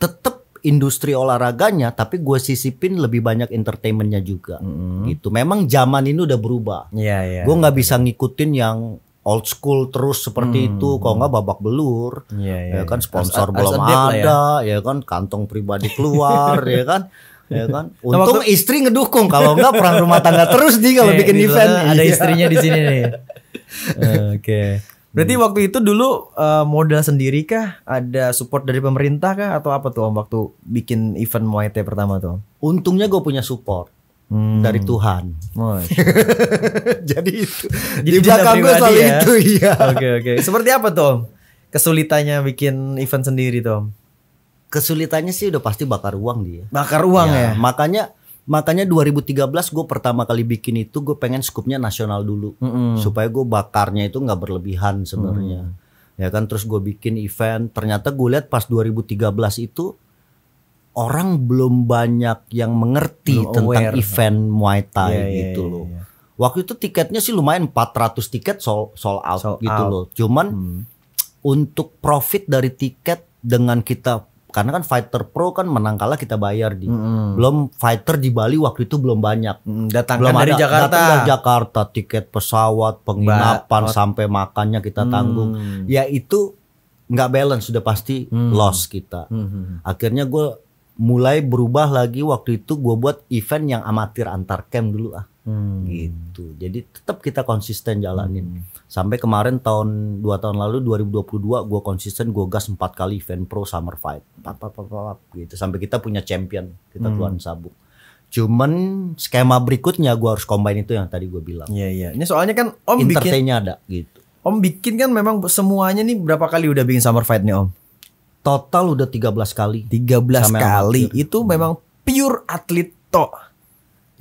tetap industri olahraganya tapi gue sisipin lebih banyak entertainmentnya juga mm-hmm. gitu memang zaman ini udah berubah yeah, yeah, gue nggak bisa ngikutin yang old school terus seperti hmm. itu kalau nggak babak belur ya, ya, ya kan iya. sponsor as, belum as ya. ada ya. ya kan kantong pribadi keluar ya kan ya kan nah, untung nah, istri ngedukung kalau nggak perang rumah tangga terus nih kalau yeah, bikin gitu. event ada iya. istrinya di sini nih oke okay. Berarti hmm. waktu itu dulu uh, modal sendiri kah? Ada support dari pemerintah kah? Atau apa tuh om waktu bikin event Muay Thai pertama tuh? Untungnya gue punya support hmm. dari Tuhan. Oh, Jadi itu Jadi di belakang gue soal ya? itu iya. Oke okay, oke. Okay. Seperti apa tuh om? Kesulitannya bikin event sendiri tuh om? Kesulitannya sih udah pasti bakar uang dia. Bakar uang ya. ya? Makanya Makanya 2013 gue pertama kali bikin itu gue pengen skupnya nasional dulu mm-hmm. supaya gue bakarnya itu nggak berlebihan sebenarnya. Mm. Ya kan terus gue bikin event. Ternyata gue lihat pas 2013 itu orang belum banyak yang mengerti belum tentang aware. event Muay Thai yeah, iya, gitu yeah, loh. Yeah, yeah. Waktu itu tiketnya sih lumayan 400 tiket sold sold out sold gitu out. loh. Cuman hmm. untuk profit dari tiket dengan kita karena kan fighter pro kan menang kalah kita bayar di hmm. belum fighter di Bali waktu itu belum banyak hmm, datang belum dari ada, Jakarta datang dari Jakarta tiket pesawat penginapan ba sampai makannya kita mm. tanggung hmm. ya itu nggak balance sudah pasti hmm. loss kita hmm. akhirnya gue mulai berubah lagi waktu itu gue buat event yang amatir antar camp dulu ah hmm. gitu jadi tetap kita konsisten jalanin hmm. Sampai kemarin tahun dua tahun lalu 2022 gue konsisten gue gas empat kali event pro summer fight. Pap, pap, pap, pap, gitu sampai kita punya champion, kita hmm. tuan sabuk. Cuman skema berikutnya gue harus combine itu yang tadi gue bilang. Iya iya. Ini soalnya kan Om bikin ada gitu. Om bikin kan memang semuanya nih berapa kali udah bikin summer fight nih Om? Total udah 13 kali. 13 Sama kali. Itu hmm. memang pure atlet tok.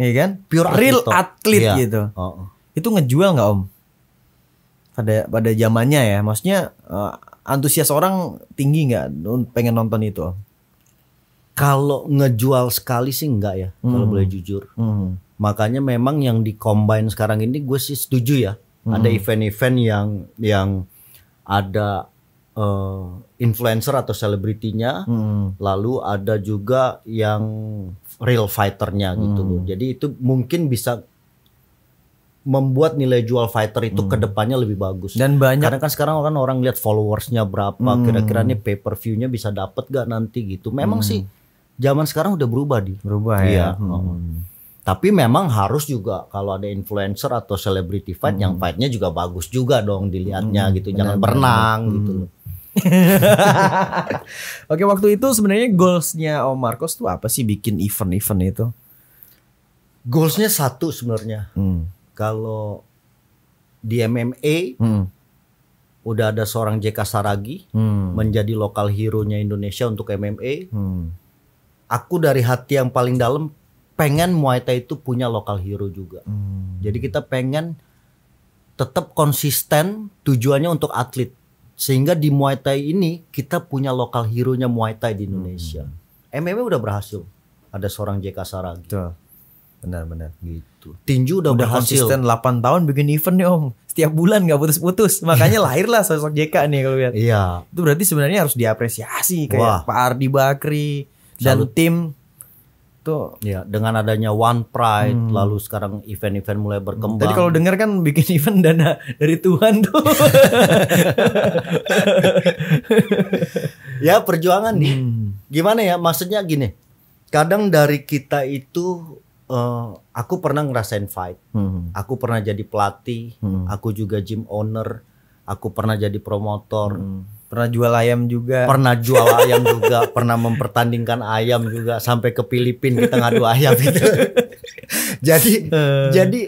Iya kan? Pure real atlet, atlet iya. gitu. Oh, oh. Itu ngejual nggak Om? pada pada zamannya ya maksudnya uh, antusias orang tinggi nggak pengen nonton itu kalau ngejual sekali sih enggak ya hmm. kalau boleh jujur hmm. makanya memang yang di combine sekarang ini gue sih setuju ya hmm. ada event-event yang yang ada uh, influencer atau selebritinya hmm. lalu ada juga yang real fighternya gitu hmm. loh jadi itu mungkin bisa membuat nilai jual fighter itu hmm. kedepannya lebih bagus. Dan banyak. Karena kan sekarang orang orang lihat followersnya berapa, hmm. kira-kira nih pay per viewnya bisa dapat gak nanti gitu. Memang hmm. sih zaman sekarang udah berubah di. Berubah iya. ya. ya. Hmm. Tapi memang harus juga kalau ada influencer atau selebriti fight hmm. yang fightnya juga bagus juga dong dilihatnya hmm. gitu. Jangan benar, berenang hmm. gitu loh. Oke waktu itu sebenarnya goalsnya Om Marcos tuh apa sih bikin event-event itu? Goalsnya satu sebenarnya. Hmm kalau di MMA hmm. udah ada seorang JK Saragi hmm. menjadi lokal hero-nya Indonesia untuk MMA. Hmm. Aku dari hati yang paling dalam pengen Muay Thai itu punya lokal hero juga. Hmm. Jadi kita pengen tetap konsisten tujuannya untuk atlet. Sehingga di Muay Thai ini kita punya lokal hero-nya Muay Thai di Indonesia. Hmm. MMA udah berhasil. Ada seorang JK Saragi. Tuh. Benar-benar. Gitu. Tinju udah, udah konsisten 8 tahun bikin event nih om. Setiap bulan gak putus-putus. Makanya lahirlah sosok JK nih kalau lihat. Iya. Itu berarti sebenarnya harus diapresiasi kayak Wah. Pak Ardi Bakri dan Salut. tim tuh. Ya, dengan adanya One Pride hmm. lalu sekarang event-event mulai berkembang. Tadi kalau dengar kan bikin event dana dari Tuhan tuh. ya, perjuangan nih. Hmm. Gimana ya? Maksudnya gini. Kadang dari kita itu uh, aku pernah ngerasain fight, hmm. aku pernah jadi pelatih, hmm. aku juga gym owner, aku pernah jadi promotor, hmm. pernah jual ayam juga, pernah jual ayam juga, pernah mempertandingkan ayam juga sampai ke Filipina kita ngadu ayam itu. jadi uh. jadi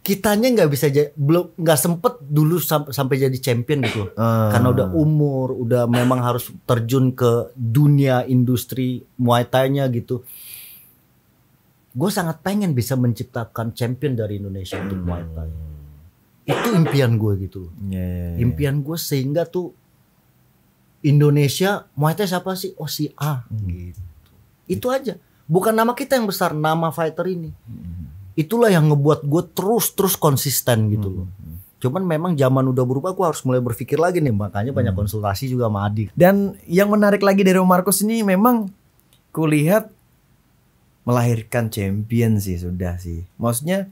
kitanya nggak bisa belum nggak sempet dulu sam sampai jadi champion gitu uh. karena udah umur udah memang harus terjun ke dunia industri muay thai-nya gitu gue sangat pengen bisa menciptakan champion dari Indonesia hmm. untuk Muay Thai itu impian gue gitu loh yeah, yeah, yeah. impian gue sehingga tuh Indonesia Muay Thai siapa sih oh si A hmm. gitu itu aja bukan nama kita yang besar nama fighter ini hmm. itulah yang ngebuat gue terus terus konsisten gitu hmm. loh hmm. Cuman memang zaman udah berubah, gue harus mulai berpikir lagi nih. Makanya banyak hmm. konsultasi juga sama Adi. Dan yang menarik lagi dari Om Markus ini memang kulihat melahirkan champion sih sudah sih. Maksudnya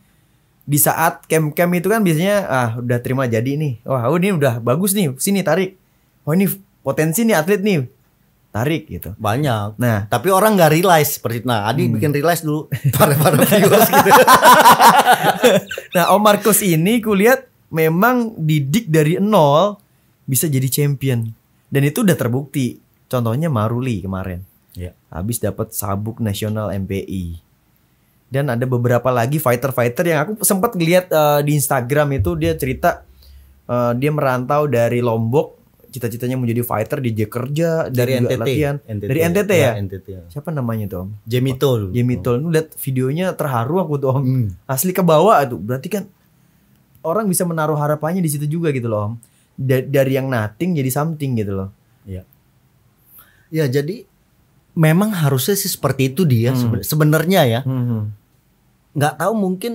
di saat camp-camp itu kan biasanya ah udah terima jadi nih. Wah, oh, ini udah bagus nih. Sini tarik. Oh, ini potensi nih atlet nih. Tarik gitu. Banyak. Nah, tapi orang nggak realize seperti Nah, Adi hmm. bikin realize dulu para-para viewers gitu. nah, Om Markus ini kulihat memang didik dari nol bisa jadi champion. Dan itu udah terbukti. Contohnya Maruli kemarin. Yeah. Habis dapat sabuk nasional MPI. Dan ada beberapa lagi fighter-fighter yang aku sempat lihat uh, eh, di Instagram itu dia cerita uh, dia merantau dari Lombok cita-citanya menjadi fighter di kerja dari NTT. latihan NTT. dari NTT ya? Iya, NTT ya. siapa namanya tuh om Jemitol Jemitol oh. lihat videonya terharu aku tuh om hmm. asli ke bawah tuh berarti kan orang bisa menaruh harapannya di situ juga gitu loh om dari yang nothing jadi something gitu loh ya ya jadi memang harusnya sih seperti itu dia hmm. sebenarnya ya hmm, hmm. nggak tahu mungkin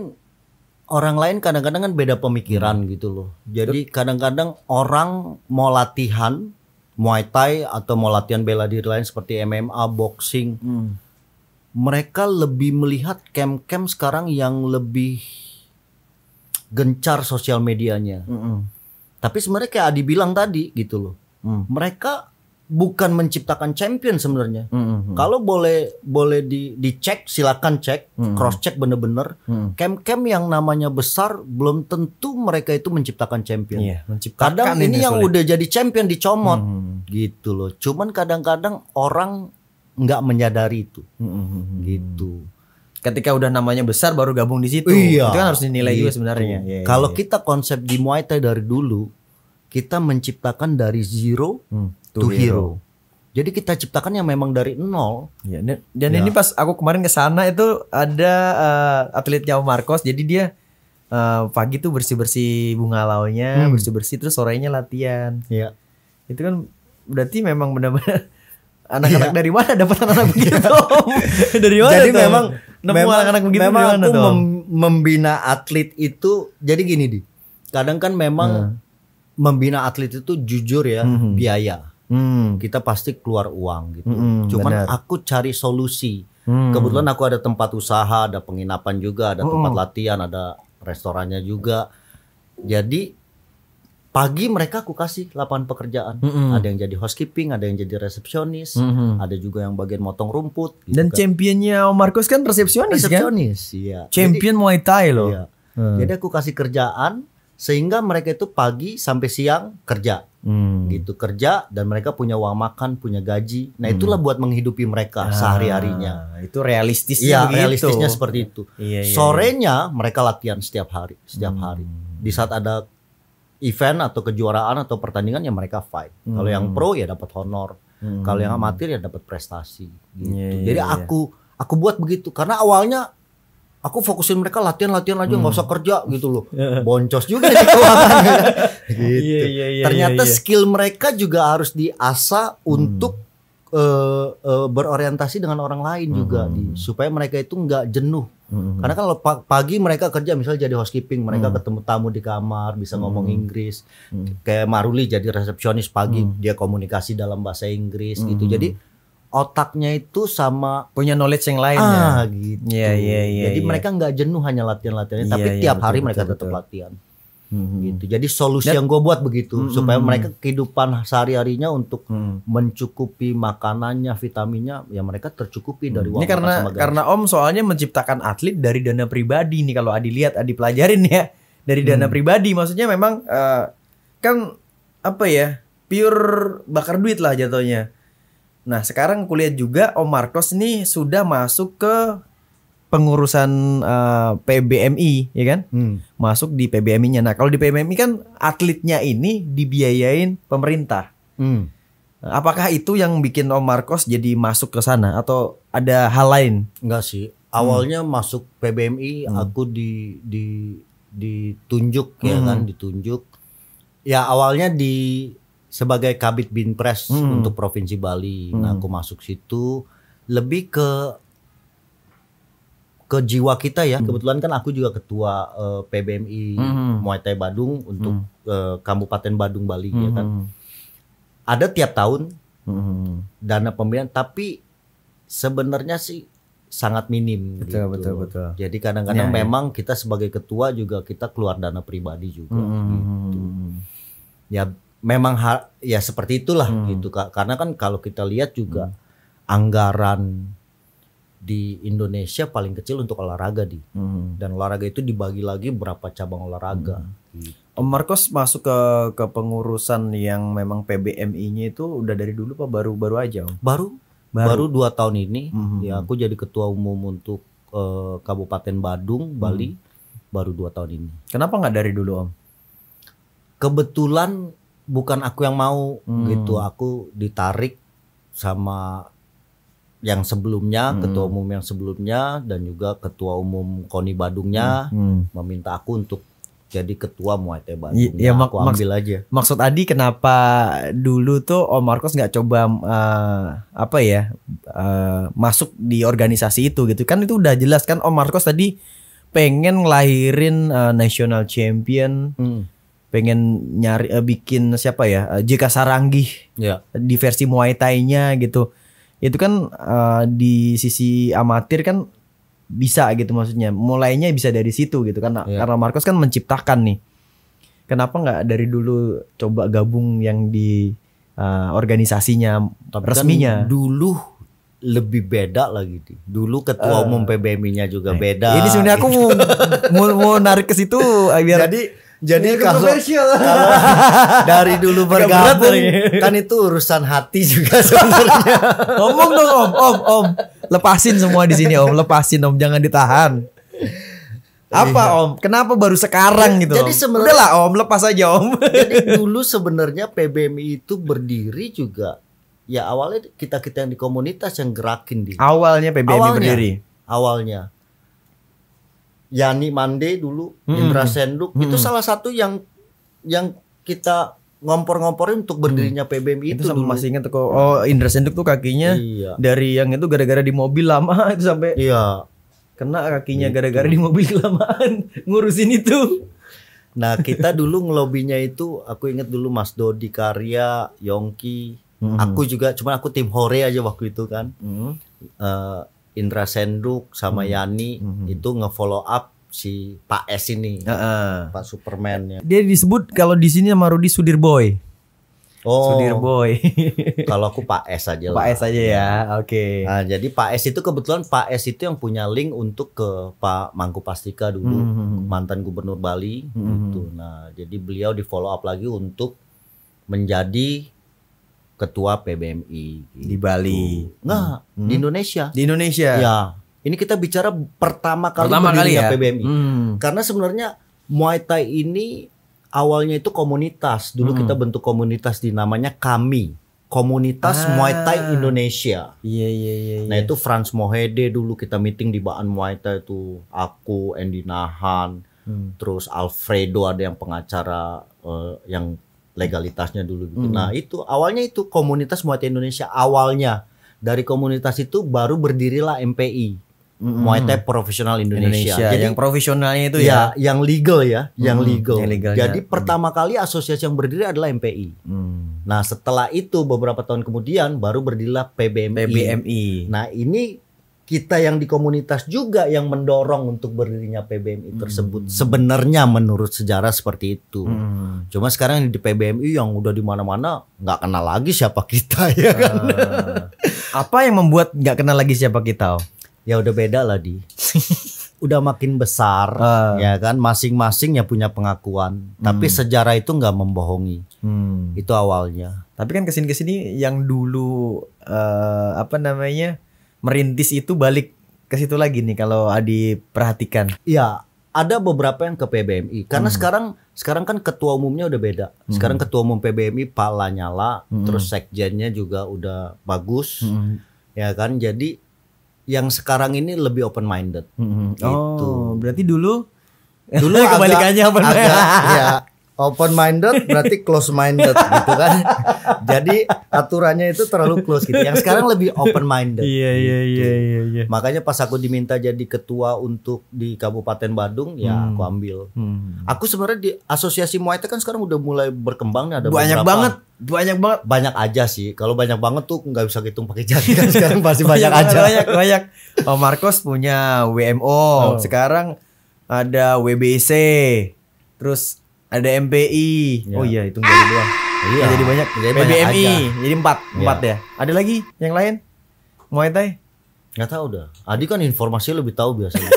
orang lain kadang-kadang kan beda pemikiran hmm. gitu loh jadi kadang-kadang orang mau latihan muay thai atau mau latihan bela diri lain seperti MMA boxing hmm. mereka lebih melihat camp-camp sekarang yang lebih gencar sosial medianya. -hmm. hmm. Tapi sebenarnya kayak Adi bilang tadi gitu loh. hmm. Mereka bukan menciptakan champion sebenarnya. Mm -hmm. Kalau boleh boleh di dicek silakan cek mm -hmm. hmm. cross check bener-bener. Mm -hmm. camp hmm. yang namanya besar belum tentu mereka itu menciptakan champion. Iya, menciptakan kadang ini, ini yang udah jadi champion dicomot mm -hmm. gitu loh. Cuman kadang-kadang orang nggak menyadari itu. Mm -hmm. Gitu. Ketika udah namanya besar baru gabung di situ. Iya, itu kan harus dinilai gitu. juga sebenarnya. Iya, iya, Kalau iya. kita konsep di Muay Thai dari dulu kita menciptakan dari zero mm to, hero. hero. Jadi kita ciptakan yang memang dari nol. Ya, dan ya. ini pas aku kemarin ke sana itu ada uh, eh, atletnya Om Marcos. Jadi dia uh, pagi tuh bersih-bersih bunga launya, hmm. bersih-bersih terus sorenya latihan. Iya. Itu kan berarti memang benar-benar anak-anak ya. dari mana dapat anak-anak begitu? Ya. dari mana? Jadi tuh? memang nemu memang, anak-anak begitu memang aku mem membina atlet itu jadi gini di. Kadang kan memang hmm. membina atlet itu jujur ya hmm. biaya. Hmm. Kita pasti keluar uang gitu. Hmm, hmm Cuman bener. aku cari solusi. Hmm. Kebetulan aku ada tempat usaha, ada penginapan juga, ada tempat hmm. latihan, ada restorannya juga. Jadi pagi mereka aku kasih lapangan pekerjaan. -hmm. hmm. Ada yang jadi housekeeping, ada yang jadi resepsionis, hmm, -hmm. ada juga yang bagian motong rumput. Gitu Dan kan. championnya Om Markus kan resepsionis, resepsionis kan? Resepsionis, iya. Champion jadi, Muay Thai loh. Iya. Hmm. Jadi aku kasih kerjaan, sehingga mereka itu pagi sampai siang kerja hmm. gitu kerja dan mereka punya uang makan punya gaji nah hmm. itulah hmm. buat menghidupi mereka ah, sehari harinya itu realistis ya iya, realistisnya seperti itu iya, iya, iya, sorenya mereka latihan setiap hari setiap hmm. hari di saat ada event atau kejuaraan atau pertandingan ya mereka fight hmm. kalau yang hmm. pro ya dapat honor hmm. kalau yang hmm. amatir ya dapat prestasi gitu iya, jadi iya, aku aku buat begitu karena awalnya aku fokusin mereka latihan latihan aja nggak hmm. usah kerja gitu loh iya. boncos juga di keuangan iya, gitu yeah, yeah, yeah, iya. ternyata yeah, yeah. skill mereka juga harus diasah hmm. untuk uh, eh, uh, eh, berorientasi dengan orang lain hmm. juga di, supaya mereka itu nggak jenuh hmm. karena kan pagi mereka kerja misalnya jadi housekeeping mereka hmm. ketemu tamu di kamar bisa ngomong hmm. Inggris hmm. kayak Maruli jadi resepsionis pagi hmm. dia komunikasi dalam bahasa Inggris gitu. hmm. gitu jadi otaknya itu sama punya knowledge yang lain ah, ya. gitu. Iya ya iya iya. Jadi iya. mereka nggak jenuh hanya latihan-latihannya, iya, tapi iya, tiap betul, hari betul, mereka tetap latihan. Hmm, hmm. gitu. Jadi solusi Dan, yang gue buat begitu hmm, supaya hmm, mereka hmm. kehidupan sehari harinya untuk hmm. mencukupi makanannya, vitaminnya, ya mereka tercukupi dari hmm. uang. Ini karena sama karena Om soalnya menciptakan atlet dari dana pribadi nih kalau Adi lihat Adi pelajarin ya dari dana pribadi. Maksudnya memang uh, kan apa ya pure bakar duit lah jatuhnya Nah, sekarang kuliah juga Om Marcos ini sudah masuk ke pengurusan uh, eh, PBMI, ya kan? Hmm. Masuk di PBMI-nya. Nah, kalau di PBMI kan atletnya ini dibiayain pemerintah. Hmm. Apakah itu yang bikin Om Marcos jadi masuk ke sana atau ada hal lain? Enggak sih. Awalnya hmm. masuk PBMI hmm. aku di di ditunjuk ya hmm. ya kan, ditunjuk. Ya awalnya di sebagai kabit binpres hmm. untuk provinsi Bali. Hmm. Nah, aku masuk situ lebih ke ke jiwa kita ya. Hmm. Kebetulan kan aku juga ketua uh, eh, PBMI hmm. Muay Thai Badung untuk hmm. uh, Kabupaten Badung Bali hmm. ya kan. Hmm. Ada tiap tahun hmm. dana pembelian tapi sebenarnya sih sangat minim betul, gitu. Betul betul Jadi kadang-kadang ya, ya. memang kita sebagai ketua juga kita keluar dana pribadi juga hmm. gitu. Ya memang hal ya seperti itulah hmm. gitu kak karena kan kalau kita lihat juga hmm. anggaran di Indonesia paling kecil untuk olahraga di hmm. dan olahraga itu dibagi lagi berapa cabang olahraga hmm. Gitu. Om Marcos masuk ke kepengurusan yang memang PBMI-nya itu udah dari dulu pak baru-baru aja om baru baru, baru dua tahun ini hmm. ya hmm, aku hmm. jadi ketua umum untuk uh, Kabupaten Badung hmm. Bali hmm. baru dua tahun ini kenapa nggak dari dulu om kebetulan bukan aku yang mau hmm. gitu aku ditarik sama yang sebelumnya hmm. ketua umum yang sebelumnya dan juga ketua umum Koni Badungnya hmm. hmm. meminta aku untuk jadi ketua Muay Thai iya, Bandung. Ya, ya mak ambil aja. Maksud Adi kenapa dulu tuh Om Marcos nggak coba uh, apa ya uh, masuk di organisasi itu gitu kan itu udah jelas kan Om Marcos tadi pengen ngelahirin uh, national champion. Hmm pengen nyari uh, bikin siapa ya uh, eh, JK Saranggi yeah. di versi Muay Thai-nya gitu itu kan uh, di sisi amatir kan bisa gitu maksudnya mulainya bisa dari situ gitu kan, yeah. karena Marcos kan menciptakan nih kenapa nggak dari dulu coba gabung yang di uh, organisasinya Tapi resminya kan dulu lebih beda lagi gitu. Dulu ketua uh, umum PBMI-nya juga beda. Ini sebenarnya aku mau, mau, mau narik ke situ biar Jadi jadi kan kalau, dari dulu bergabung kan itu urusan hati juga sebenarnya. Ngomong dong Om, Om, Om. Lepasin semua di sini Om, lepasin Om, jangan ditahan. Apa iya. Om? Kenapa baru sekarang ya, gitu? Jadi sebenarnya lah Om, lepas aja Om. Jadi dulu sebenarnya PBMI itu berdiri juga ya awalnya kita kita yang di komunitas yang gerakin di awalnya PBMI awalnya, berdiri awalnya Yani Mande dulu, hmm. Indra Senduk hmm. itu salah satu yang yang kita ngompor-ngomporin untuk berdirinya PBM hmm. itu, itu sampai masih ingat kok. Oh, Indra Senduk tuh kakinya iya. dari yang itu gara-gara di mobil lama itu sampai Iya. Kena kakinya gitu. gara-gara di mobil lamaan ngurusin itu. Nah, kita dulu ngelobinya itu aku inget dulu Mas Dodi Karya, Yongki, -hmm. Aku juga, cuma aku tim Hore aja waktu itu kan. -hmm. uh, Indra Senduk sama hmm. Yani hmm. itu ngefollow up si Pak S ini, uh -uh. Pak Superman ya. Dia disebut kalau di sini sama Rudi Sudir Boy. Oh. Sudir Boy. kalau aku Pak S aja lah. Pak S aja ya. Oke. Okay. Nah, jadi Pak S itu kebetulan Pak S itu yang punya link untuk ke Pak Mangku Pastika dulu, mm -hmm. mantan gubernur Bali -hmm. hmm gitu. Hmm. Nah, jadi beliau di follow up lagi untuk menjadi ketua PBMI gitu. di Bali. Enggak, hmm. di Indonesia. Di Indonesia. Ya. Ini kita bicara pertama kali pertama kali ya PBMI. Hmm. Karena sebenarnya Muay Thai ini awalnya itu komunitas. Dulu hmm. kita bentuk komunitas di namanya Kami. Komunitas ah. Muay Thai Indonesia. Iya, iya, iya. Nah, iya. itu Franz Mohede dulu kita meeting di Baan Muay Thai itu aku Andy Nahan, hmm. terus Alfredo ada yang pengacara uh, yang legalitasnya dulu gitu. Hmm. Nah, itu awalnya itu komunitas Muay Thai Indonesia awalnya. Dari komunitas itu baru berdirilah MPI. Mm. Muay Thai Profesional Indonesia. Indonesia. Jadi yang profesionalnya itu ya, ya yang legal ya, mm. yang hmm, legal. Yang legalnya. Jadi mm. pertama kali asosiasi yang berdiri adalah MPI. Mm. Nah, setelah itu beberapa tahun kemudian baru berdirilah PBMI. PBMI. Nah, ini kita yang di komunitas juga yang mendorong untuk berdirinya PBMI hmm. tersebut. Hmm. Sebenarnya menurut sejarah seperti itu. Hmm. Cuma sekarang di PBMI yang udah di mana-mana nggak kenal lagi siapa kita ya kan. Ah. apa yang membuat nggak kenal lagi siapa kita? Oh? Ya udah beda lah di. udah makin besar uh. ya kan masing-masing ya punya pengakuan. Hmm. Tapi sejarah itu nggak membohongi. Hmm. Itu awalnya. Tapi kan kesini kesini yang dulu uh, apa namanya? merintis itu balik ke situ lagi nih kalau Adi perhatikan. Iya, ada beberapa yang ke PBMI karena hmm. sekarang sekarang kan ketua umumnya udah beda. Hmm. Sekarang hmm. ketua umum PBMI Pala Nyala, hmm. terus sekjennya juga udah bagus. Hmm. Ya kan? Jadi yang sekarang ini lebih open minded. Hmm. Gitu. Oh, berarti dulu dulu kebalikannya open Agak, ya, open minded berarti close minded gitu kan. Jadi aturannya itu terlalu close gitu. Yang sekarang lebih open minded. Iya iya gitu. iya iya iya. Makanya pas aku diminta jadi ketua untuk di Kabupaten Badung ya hmm. aku ambil. Hmm. Aku sebenarnya di asosiasi Muay Thai kan sekarang udah mulai berkembang ada banyak beberapa. banget banyak banget banyak aja sih kalau banyak banget tuh nggak bisa hitung pakai jari kan sekarang pasti banyak, banyak aja banyak banyak oh, Marcos punya WMO oh. sekarang ada WBC terus ada MPI. Ya. Oh iya itu enggak Ah. Iya. jadi banyak. Jadi PBMI. Banyak jadi empat, empat ya. Ada lagi yang lain? Muay Thai? Gak tau dah. Adi kan informasinya lebih tahu biasanya.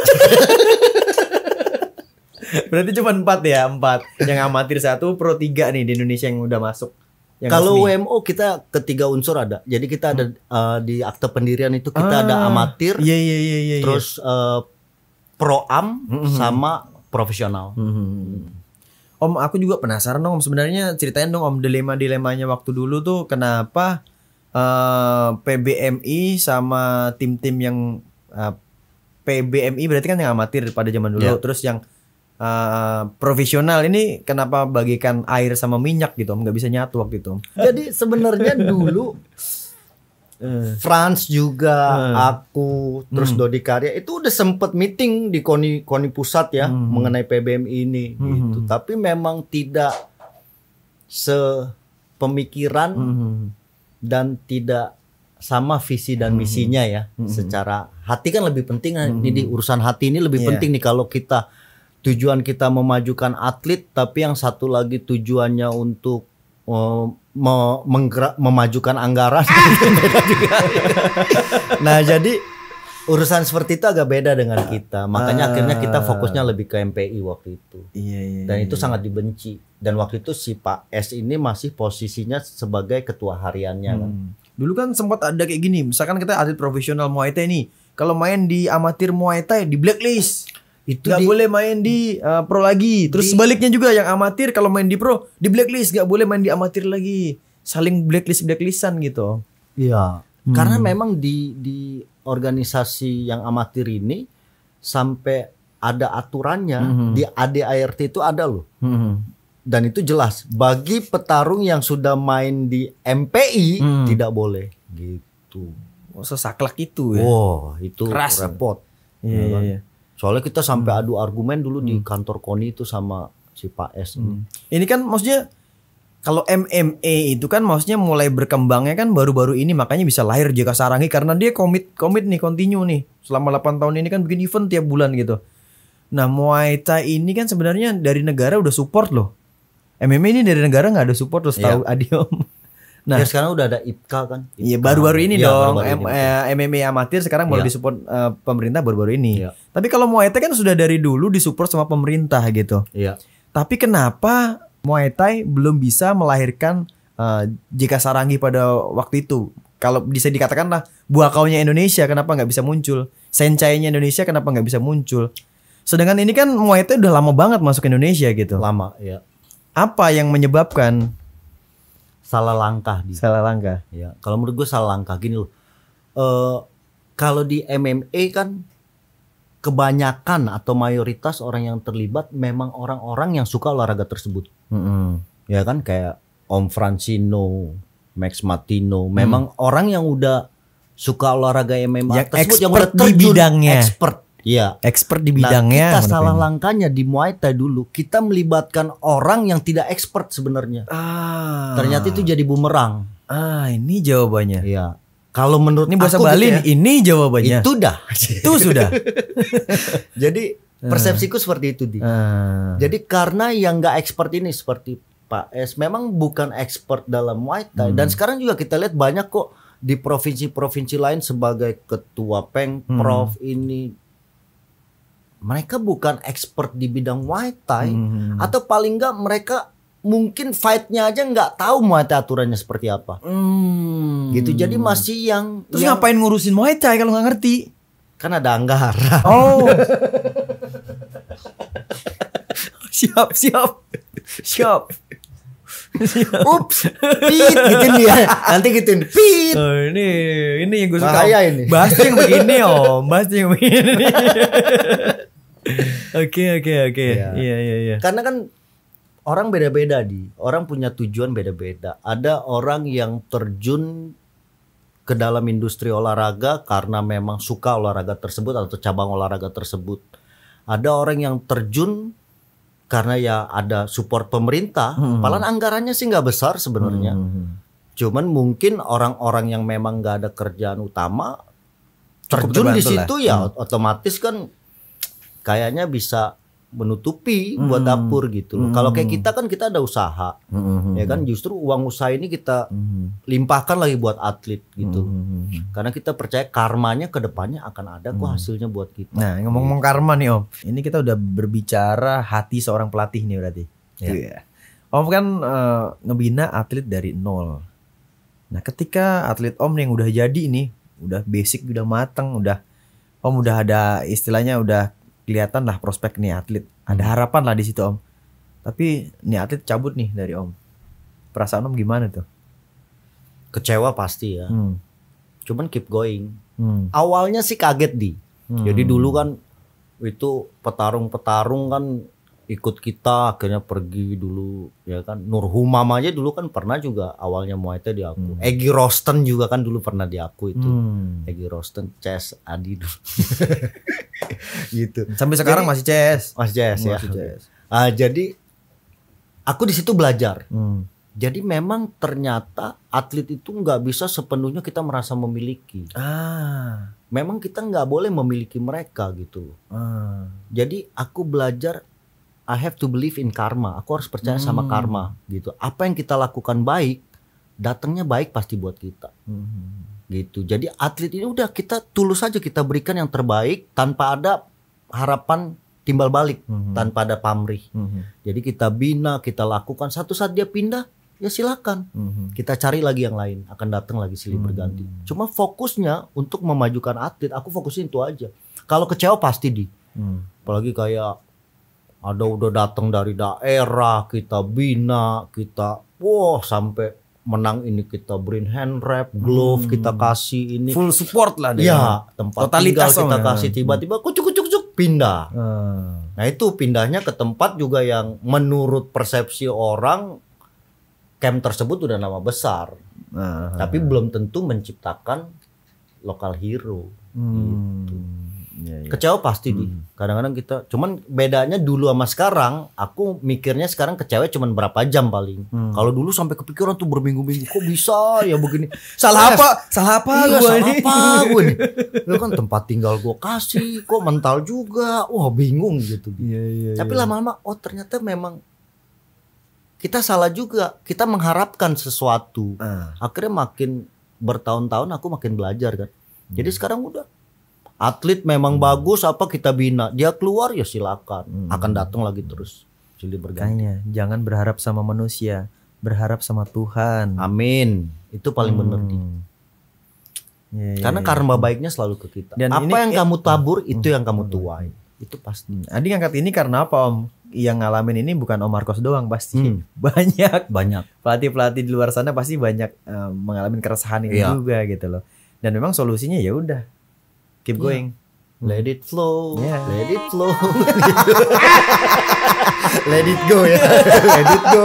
Berarti cuma empat ya, empat. Yang amatir satu, pro tiga nih di Indonesia yang udah masuk. Kalau WMO kita ketiga unsur ada. Jadi kita ada hmm. uh, di akte pendirian itu kita ah, ada amatir, iya, iya, iya, iya, terus uh, pro am mm -hmm. sama profesional. Mm -hmm. Om aku juga penasaran dong om sebenarnya ceritain dong om dilema dilemanya waktu dulu tuh kenapa uh, eh, PBMI sama tim-tim yang uh, eh, PBMI berarti kan yang amatir pada zaman dulu yeah. terus yang uh, profesional ini kenapa bagikan air sama minyak gitu om nggak bisa nyatu waktu itu Jadi sebenarnya dulu Uh. Eh. Franz juga, uh. aku, terus hmm. Dodi Karya itu udah sempet meeting di Koni Koni pusat ya hmm. mengenai PBM ini hmm. gitu. Tapi memang tidak sepemikiran hmm. dan tidak sama visi dan hmm. misinya ya. Hmm. Secara hati kan lebih penting eh, hmm. ini urusan hati ini lebih yeah. penting nih kalau kita tujuan kita memajukan atlet tapi yang satu lagi tujuannya untuk um, me menggerak, memajukan anggaran nah jadi urusan seperti itu agak beda dengan kita makanya ah. akhirnya kita fokusnya lebih ke MPI waktu itu iya, iya, dan iya, itu iya. sangat dibenci dan waktu itu si Pak S ini masih posisinya sebagai ketua hariannya kan. hmm. kan dulu kan sempat ada kayak gini misalkan kita atlet profesional Muay Thai nih kalau main di amatir Muay Thai di blacklist itu nggak boleh main di uh, pro lagi terus di, sebaliknya juga yang amatir kalau main di pro di blacklist nggak boleh main di amatir lagi saling blacklist blacklistan gitu iya hmm. karena memang di di organisasi yang amatir ini sampai ada aturannya hmm. di ADART itu ada loh hmm. dan itu jelas bagi petarung yang sudah main di MPI hmm. tidak boleh gitu oh, sesaklek itu ya wow itu Keras. repot iya, iya. Soalnya kita sampai hmm. adu argumen dulu hmm. di kantor Koni itu sama si Pak S ini. Hmm. Ini kan maksudnya kalau MMA itu kan maksudnya mulai berkembangnya kan baru-baru ini makanya bisa lahir Jaka Sarangi karena dia komit komit nih continue nih selama 8 tahun ini kan bikin event tiap bulan gitu. Nah Muay Thai ini kan sebenarnya dari negara udah support loh. MMA ini dari negara nggak ada support loh iya. tahu yeah. Adiom. Nah, ya sekarang udah ada IPKA kan. Iya, baru-baru ini ya, dong baru -baru ini, eh, MMA amatir sekarang mulai ya. disupport uh, pemerintah baru-baru ini. Ya. Tapi kalau Muay Thai kan sudah dari dulu disupport sama pemerintah gitu. Iya. Tapi kenapa Muay Thai belum bisa melahirkan uh, eh, Jika Sarangi pada waktu itu? Kalau bisa dikatakan lah buah kaunya Indonesia kenapa nggak bisa muncul? Sencainya Indonesia kenapa nggak bisa muncul? Sedangkan ini kan Muay Thai udah lama banget masuk Indonesia gitu. Lama, ya. Apa yang menyebabkan salah langkah di salah langkah ya kalau menurut gue salah langkah gini loh uh, kalau di MMA kan kebanyakan atau mayoritas orang yang terlibat memang orang-orang yang suka olahraga tersebut mm -hmm. ya kan kayak Om Francino Max Martino memang mm. orang yang udah suka olahraga MMA yang tersebut expert yang udah terjun, di bidangnya expert Iya. Expert di nah, bidangnya. Nah, kita salah ini. langkahnya di Muay Thai dulu. Kita melibatkan orang yang tidak expert sebenarnya. Ah. Ternyata itu jadi bumerang. Ah, ini jawabannya. Iya. Kalau menurut ini bahasa Bali gitu ya, ini jawabannya. Itu dah. itu sudah. jadi ah. persepsiku seperti itu di. Ah. Jadi karena yang nggak expert ini seperti Pak S memang bukan expert dalam Muay Thai hmm. dan sekarang juga kita lihat banyak kok di provinsi-provinsi lain sebagai ketua pengprov hmm. ini mereka bukan expert di bidang Muay Thai hmm. atau paling enggak mereka mungkin fightnya aja nggak tahu Muay Thai aturannya seperti apa. Hmm. Gitu. Jadi masih yang terus yang, ngapain ngurusin Muay Thai kalau nggak ngerti? Kan ada anggaran. Oh. siap, siap. Siap. ups pit gituin dia nanti gituin pit oh, ini ini yang gue suka Bahaya ini bahas yang begini om bahas yang begini oke oke oke iya. iya iya iya karena kan orang beda-beda di orang punya tujuan beda-beda ada orang yang terjun ke dalam industri olahraga karena memang suka olahraga tersebut atau cabang olahraga tersebut. Ada orang yang terjun karena ya ada support pemerintah, hmm. malah anggarannya sih nggak besar sebenarnya. Hmm. hmm, hmm. Cuman mungkin orang-orang yang memang nggak ada kerjaan utama Cukup terjun di situ lah. ya hmm. otomatis kan kayaknya bisa menutupi hmm. buat dapur gitu loh. Hmm. Kalau kayak hmm. kita kan kita ada usaha. Hmm. hmm, hmm ya kan justru uang usaha ini kita hmm. limpahkan lagi buat atlet gitu. Hmm. Karena kita percaya karmanya ke depannya akan ada kok hasilnya buat kita. Nah, ngomong-ngomong gitu. karma nih Om. Ini kita udah berbicara hati seorang pelatih nih berarti. Ya. Yeah. Om kan uh, ngebina atlet dari nol. Nah, ketika atlet Om yang udah jadi ini, udah basic, udah mateng, udah Om udah ada istilahnya udah kelihatan lah prospek nih atlet. Ada hmm. harapan lah di situ Om. Tapi nih atlet cabut nih dari Om. Perasaan Om gimana tuh? Kecewa pasti ya. Hmm. Cuman keep going. Hmm. Awalnya sih kaget di. Hmm. Jadi dulu kan itu petarung-petarung kan ikut kita akhirnya pergi dulu ya kan Nurhumam aja dulu kan pernah juga awalnya Muay Thai di hmm. Egi Rosten juga kan dulu pernah di aku itu hmm. Egi Rosten Ches Adi dulu gitu sampai sekarang jadi, masih Ches masih Ches ya masih Uh, jadi aku di situ belajar hmm. Jadi memang ternyata atlet itu nggak bisa sepenuhnya kita merasa memiliki. Ah. Memang kita nggak boleh memiliki mereka gitu. hmm. Jadi aku belajar I have to believe in karma. Aku harus percaya hmm. sama karma gitu. Apa yang kita lakukan baik, datangnya baik pasti buat kita. Hmm. Gitu. Jadi atlet ini udah kita tulus aja kita berikan yang terbaik tanpa ada harapan timbal balik, hmm. tanpa ada pamrih. Hmm. Jadi kita bina, kita lakukan. Satu saat dia pindah, ya silakan. Hmm. Kita cari lagi yang lain, akan datang lagi silih hmm. berganti. Cuma fokusnya untuk memajukan atlet, aku fokusin itu aja. Kalau kecewa pasti di. Hmm. Apalagi kayak ada udah datang dari daerah kita bina kita wah sampai menang ini kita brin hand wrap glove hmm. kita kasih ini full support lah dia ya tempat Totalitas tinggal kita kasih tiba-tiba kucuk kucuk kucuk pindah hmm. nah itu pindahnya ke tempat juga yang menurut persepsi orang camp tersebut udah nama besar hmm. tapi belum tentu menciptakan lokal hero hmm. gitu yeah, iya. kecewa pasti hmm. di kadang-kadang kita cuman bedanya dulu sama sekarang aku mikirnya sekarang kecewa cuman berapa jam paling hmm. kalau dulu sampai kepikiran tuh berminggu-minggu kok bisa ya begini salah apa salah apa iya, gue ini. apa gue nih lu ya kan tempat tinggal gue kasih kok mental juga wah bingung gitu yeah, yeah, tapi yeah. lama-lama oh ternyata memang kita salah juga kita mengharapkan sesuatu uh. akhirnya makin bertahun-tahun aku makin belajar kan hmm. jadi sekarang udah atlet memang hmm. bagus apa kita bina dia keluar ya silakan hmm. akan datang lagi terus silih berganti jangan berharap sama manusia berharap sama Tuhan amin itu paling hmm. benar Yeah, iya, karena yeah, karma baiknya selalu ke kita Dan apa ini, yang eh, kamu tabur hmm. itu yang kamu hmm. tuai itu pasti Adi ngangkat ini karena apa om yang ngalamin ini bukan Om Marcos doang pasti hmm. banyak banyak pelatih pelatih di luar sana pasti banyak uh, mengalami keresahan ini yeah. juga gitu loh dan memang solusinya ya udah keep iya. going yeah. let it flow yeah. let it flow let it go ya let it go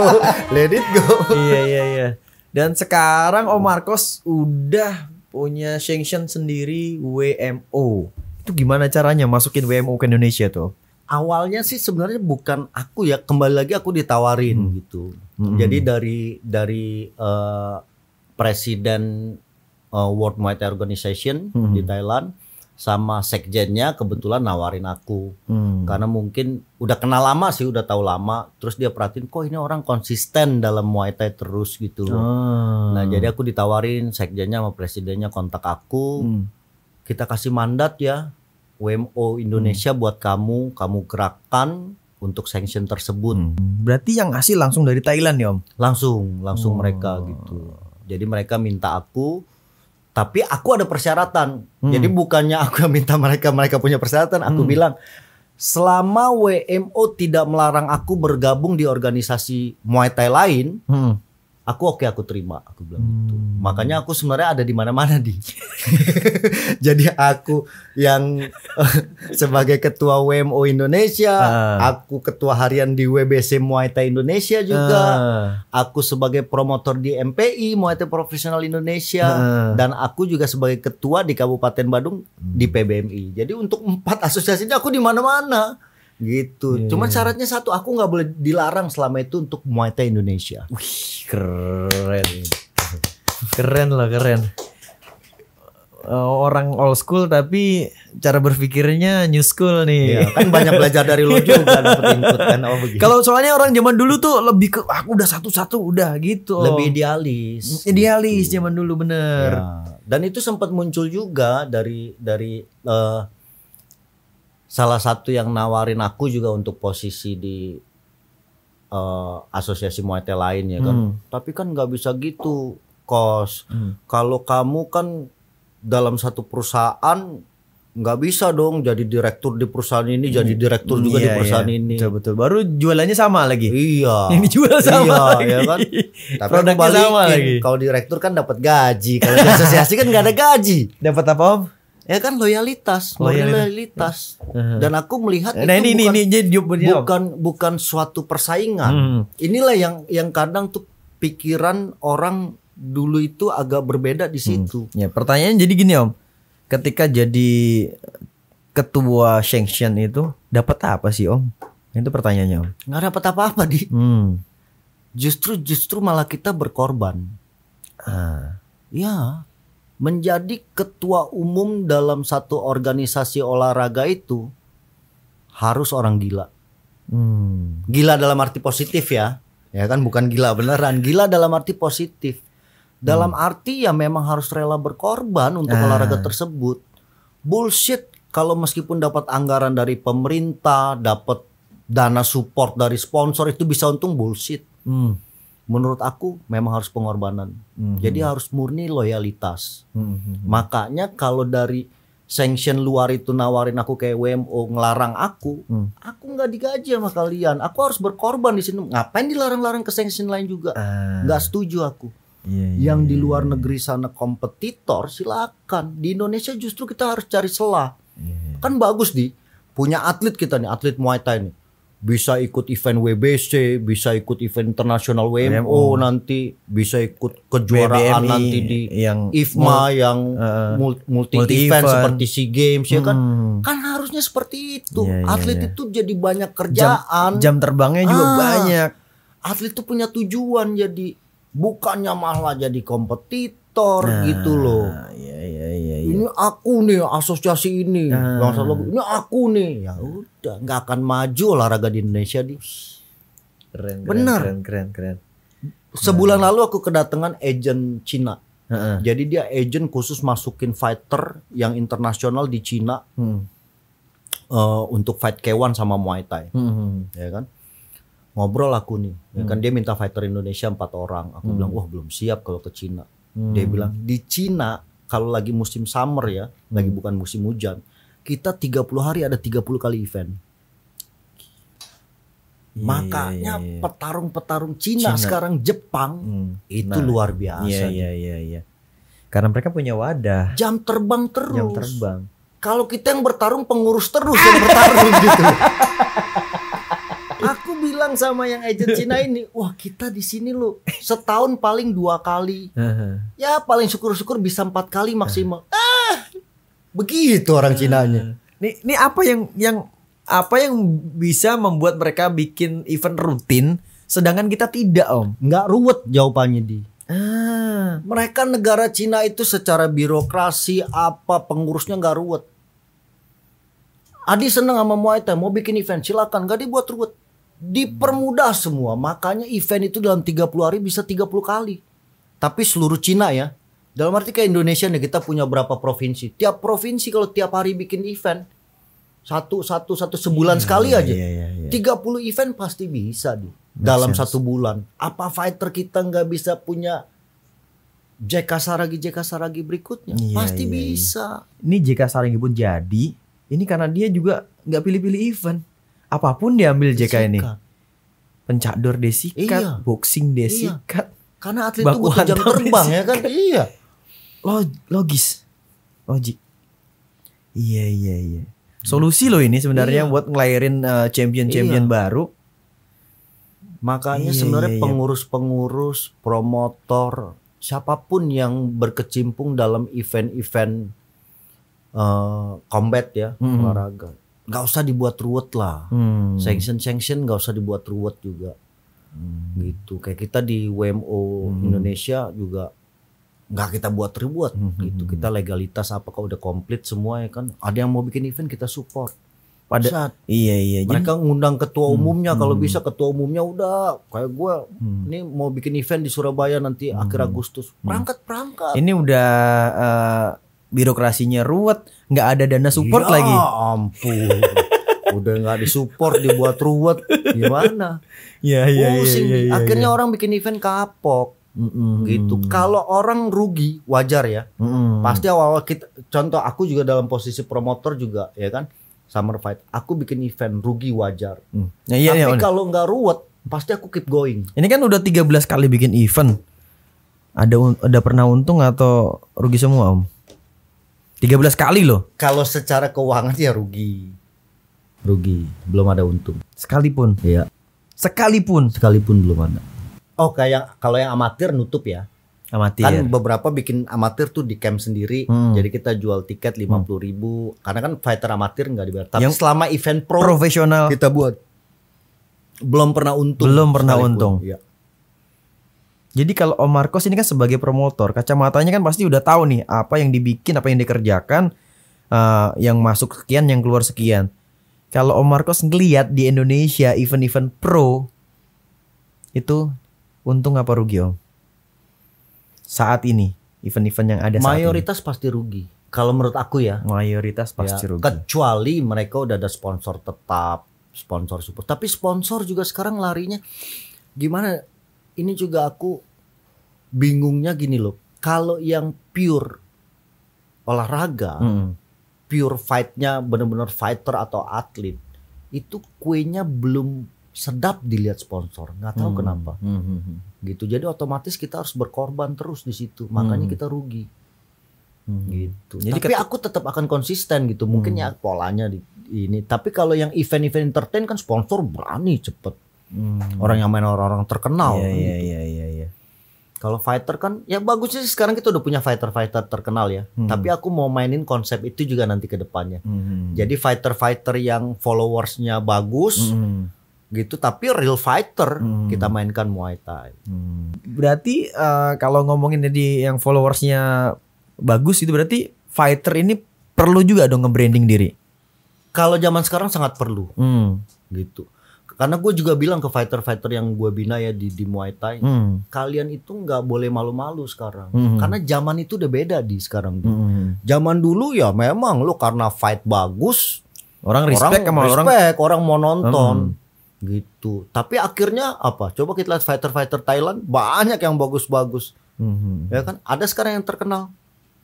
let it go iya iya iya dan sekarang Om oh, Marcos udah punya sanction sendiri WMO itu gimana caranya masukin WMO ke Indonesia tuh awalnya sih sebenarnya bukan aku ya kembali lagi aku ditawarin hmm. gitu hmm. jadi dari dari uh, presiden uh, eh, World Wide Organization hmm. di Thailand sama sekjennya kebetulan nawarin aku hmm. karena mungkin udah kenal lama sih udah tahu lama terus dia perhatiin kok ini orang konsisten dalam muay thai terus gitu loh. Ah. Hmm. nah jadi aku ditawarin sekjennya sama presidennya kontak aku hmm. kita kasih mandat ya WMO Indonesia hmm. buat kamu kamu gerakan untuk sanction tersebut hmm. berarti yang ngasih langsung dari Thailand ya om langsung langsung hmm. mereka gitu jadi mereka minta aku tapi aku ada persyaratan. Hmm. Jadi bukannya aku yang minta mereka mereka punya persyaratan, aku hmm. bilang selama WMO tidak melarang aku bergabung di organisasi Muay Thai lain, hmm aku oke aku terima aku bilang gitu. hmm. gitu makanya aku sebenarnya ada di mana-mana di jadi aku yang sebagai ketua WMO Indonesia uh. aku ketua harian di WBC Muay Thai Indonesia juga uh. aku sebagai promotor di MPI Muay Thai Profesional Indonesia uh. dan aku juga sebagai ketua di Kabupaten Badung hmm. di PBMI jadi untuk empat asosiasi aku di mana-mana gitu. Yeah. Cuman iya. syaratnya satu, aku nggak boleh dilarang selama itu untuk Muay Thai Indonesia. Wih, keren. Keren lah keren. Eh, orang old school tapi cara berpikirnya new school nih. Iya, kan banyak belajar dari lo juga kan oh Kalau soalnya orang zaman dulu tuh lebih ke aku udah satu-satu udah gitu. Lebih idealis. Idealis gitu. zaman dulu bener. Ya. Dan itu sempat muncul juga dari dari uh, salah satu yang nawarin aku juga untuk posisi di uh, asosiasi Muay lain ya kan. Hmm. Tapi kan nggak bisa gitu, kos. Hmm. Kalau kamu kan dalam satu perusahaan nggak bisa dong jadi direktur di perusahaan ini hmm. jadi direktur juga iya, di perusahaan iya. ini betul betul baru jualannya sama lagi iya ini jual sama iya, ya lagi. ya kan tapi produknya sama lagi kalau direktur kan dapat gaji kalau asosiasi kan nggak ada gaji dapat apa om Ya kan loyalitas, loyalitas, loyalitas. Dan aku melihat nah, itu ini, bukan ini, ini, bukan bukan suatu persaingan. Hmm. Inilah yang yang kadang tuh pikiran orang dulu itu agak berbeda di hmm. situ. Hmm. Ya, pertanyaan jadi gini, Om. Ketika jadi ketua sanction itu dapat apa sih, Om? Itu pertanyaannya, Om. Nggak dapat apa-apa, Di. Hmm. Justru justru malah kita berkorban. Ah. Ya, menjadi ketua umum dalam satu organisasi olahraga itu harus orang gila. Hmm. Gila dalam arti positif ya, ya kan bukan gila beneran. Gila dalam arti positif. Dalam hmm. arti ya memang harus rela berkorban untuk eh. olahraga tersebut. Bullshit kalau meskipun dapat anggaran dari pemerintah, dapat dana support dari sponsor itu bisa untung bullshit. Hmm menurut aku memang harus pengorbanan. Mm -hmm. Jadi harus murni loyalitas. Mm -hmm. Makanya kalau dari sanction luar itu nawarin aku kayak WMO ngelarang aku, mm. aku nggak digaji sama kalian. Aku harus berkorban di sini. Ngapain dilarang-larang ke sanction lain juga? Ah. Nggak uh. setuju aku. Yeah, yeah, yang iya, di iya, luar iya. negeri sana kompetitor silakan di Indonesia justru kita harus cari celah yeah. kan bagus di punya atlet kita nih atlet Muay Thai nih bisa ikut event WBC, bisa ikut event internasional WMO, WMO nanti, bisa ikut kejuaraan BBMI, nanti di yang IFMA mul yang eh, uh, multi, multi event, event seperti SEA Games hmm. ya kan. Hmm. Kan harusnya seperti itu. Yeah, iya, Atlet yeah, yeah. itu jadi banyak kerjaan. Jam, jam terbangnya juga ah, banyak. Atlet itu punya tujuan jadi bukannya malah jadi kompetit aktor nah, gitu loh. Ya, ya, ya, ya. Ini aku nih asosiasi ini, nah. Lo, ini aku nih. Ya udah, nggak akan maju olahraga di Indonesia di. Keren, keren, Bener. keren, keren, keren. Sebulan nah. lalu aku kedatangan agent Cina. Uh Jadi dia agent khusus masukin fighter yang internasional di Cina hmm. uh, untuk fight K1 sama Muay Thai, hmm, hmm. ya kan? Ngobrol aku nih, hmm. ya kan hmm. dia minta fighter Indonesia empat orang. Aku hmm. bilang wah belum siap kalau ke Cina. Hmm. Dia bilang di Cina kalau lagi musim summer ya, hmm. lagi bukan musim hujan, kita 30 hari ada 30 kali event. Yeah, Makanya iya, iya. petarung-petarung yeah, Cina, Cina sekarang Jepang hmm. itu nah, luar biasa. Iya iya iya iya. Karena mereka punya wadah. Jam terbang terus. Jam terbang. Kalau kita yang bertarung pengurus terus yang bertarung gitu bilang sama yang agent Cina ini, wah kita di sini lo setahun paling dua kali, ya paling syukur-syukur bisa empat kali maksimal. Ah, begitu orang Cina nya. Nih, Ini apa yang yang apa yang bisa membuat mereka bikin event rutin, sedangkan kita tidak om? Nggak ruwet jawabannya di. Ah. Mereka negara Cina itu secara birokrasi apa pengurusnya nggak ruwet. Adi seneng sama Muay Thai, mau bikin event silakan, gak dibuat ruwet dipermudah semua. Makanya event itu dalam 30 hari bisa 30 kali. Tapi seluruh Cina ya. Dalam arti kayak Indonesia nih kita punya berapa provinsi. Tiap provinsi kalau tiap hari bikin event. Satu, satu, satu sebulan yeah, sekali yeah, aja. Yeah, yeah, yeah. 30 event pasti bisa di dalam sense. satu bulan. Apa fighter kita nggak bisa punya JK Saragi JK Saragi berikutnya iya, pasti iya, iya. bisa. Ini JK Saragi pun jadi ini karena dia juga nggak pilih-pilih event apapun diambil JK ini, ini. Pencakdor desikat, iya. boxing desikat. Iya. Karena atlet itu butuh jam terbang desikat. ya kan? Iya. Log logis. Logik. Iya, iya, iya. Hmm. Solusi loh ini sebenarnya iya. buat ngelahirin eh, champion-champion uh, iya. baru. Makanya iya, sebenarnya iya, iya. pengurus-pengurus, promotor, siapapun yang berkecimpung dalam event-event uh, combat ya, mm -hmm. olahraga nggak usah dibuat ruwet lah hmm. sanction sanction nggak usah dibuat ruwet juga hmm. gitu kayak kita di WMO hmm. Indonesia juga nggak kita buat ribuat hmm, hmm. gitu hmm. kita legalitas apa udah komplit semua ya kan ada yang mau bikin event kita support pada saat iya iya mereka jadi, ngundang ketua hmm, umumnya hmm, kalau bisa ketua umumnya udah kayak gue hmm. ini mau bikin event di Surabaya nanti hmm. akhir Agustus perangkat perangkat ini udah uh, birokrasinya ruwet nggak ada dana support ya, lagi. ampun. Udah nggak disupport dibuat ruwet gimana? Ya ya, ya Pusing. ya ya ya. Akhirnya ya. orang bikin event kapok. Mm -mm. gitu. Kalau orang rugi wajar ya. Mm -mm. Pasti awal-awal kita contoh aku juga dalam posisi promotor juga ya kan. Summer Fight. Aku bikin event rugi wajar. Mm. Ya, iya, Tapi ya. kalau nggak ruwet pasti aku keep going. Ini kan udah 13 kali bikin event. Ada ada pernah untung atau rugi semua om? 13 kali loh. Kalau secara keuangan ya rugi. Rugi, belum ada untung. Sekalipun. Iya. Sekalipun. Sekalipun belum ada. Oh, kayak kalau yang amatir nutup ya. Amatir. Kan beberapa bikin amatir tuh di camp sendiri. Hmm. Jadi kita jual tiket 50 hmm. ribu. Karena kan fighter amatir nggak dibayar. Tapi yang selama event pro profesional kita buat belum pernah untung. Belum pernah sekalipun. untung. Iya. Jadi kalau Om Marcos ini kan sebagai promotor, kacamatanya kan pasti udah tahu nih apa yang dibikin, apa yang dikerjakan, uh, yang masuk sekian, yang keluar sekian. Kalau Om Marcos ngeliat di Indonesia event-event pro itu untung apa rugi Om? Saat ini event-event yang ada saat mayoritas ini. pasti rugi. Kalau menurut aku ya, mayoritas ya, pasti ya, rugi. Kecuali mereka udah ada sponsor tetap, sponsor support. Tapi sponsor juga sekarang larinya gimana ini juga aku bingungnya gini loh. Kalau yang pure olahraga, hmm. pure fightnya bener-bener fighter atau atlet, itu kuenya belum sedap dilihat sponsor nggak tahu hmm. kenapa hmm. hmm, hmm. gitu jadi otomatis kita harus berkorban terus di situ makanya hmm. kita rugi hmm. gitu jadi tapi aku tetap akan konsisten gitu mungkin hmm. ya polanya di, ini tapi kalau yang event-event entertain kan sponsor berani cepet hmm. orang yang main orang-orang terkenal. Iya kan iya, gitu. iya iya iya. Kalau fighter kan ya bagusnya sih sekarang kita udah punya fighter-fighter terkenal ya. Hmm. Tapi aku mau mainin konsep itu juga nanti ke depannya. Hmm. Jadi fighter-fighter yang followersnya bagus hmm. gitu tapi real fighter hmm. kita mainkan Muay Thai. Hmm. Berarti uh, kalau ngomongin jadi yang followersnya bagus itu berarti fighter ini perlu juga dong nge-branding diri. Kalau zaman sekarang sangat perlu. Hmm. Gitu karena gue juga bilang ke fighter-fighter yang gue bina ya di di Muay Thai, hmm. kalian itu nggak boleh malu-malu sekarang, hmm. karena zaman itu udah beda di sekarang. Hmm. Zaman dulu ya memang lo karena fight bagus, orang respect orang sama respect, orang, orang mau nonton. Hmm gitu. Tapi akhirnya apa? Coba kita lihat fighter-fighter Thailand banyak yang bagus-bagus. hmm Ya kan? Ada sekarang yang terkenal.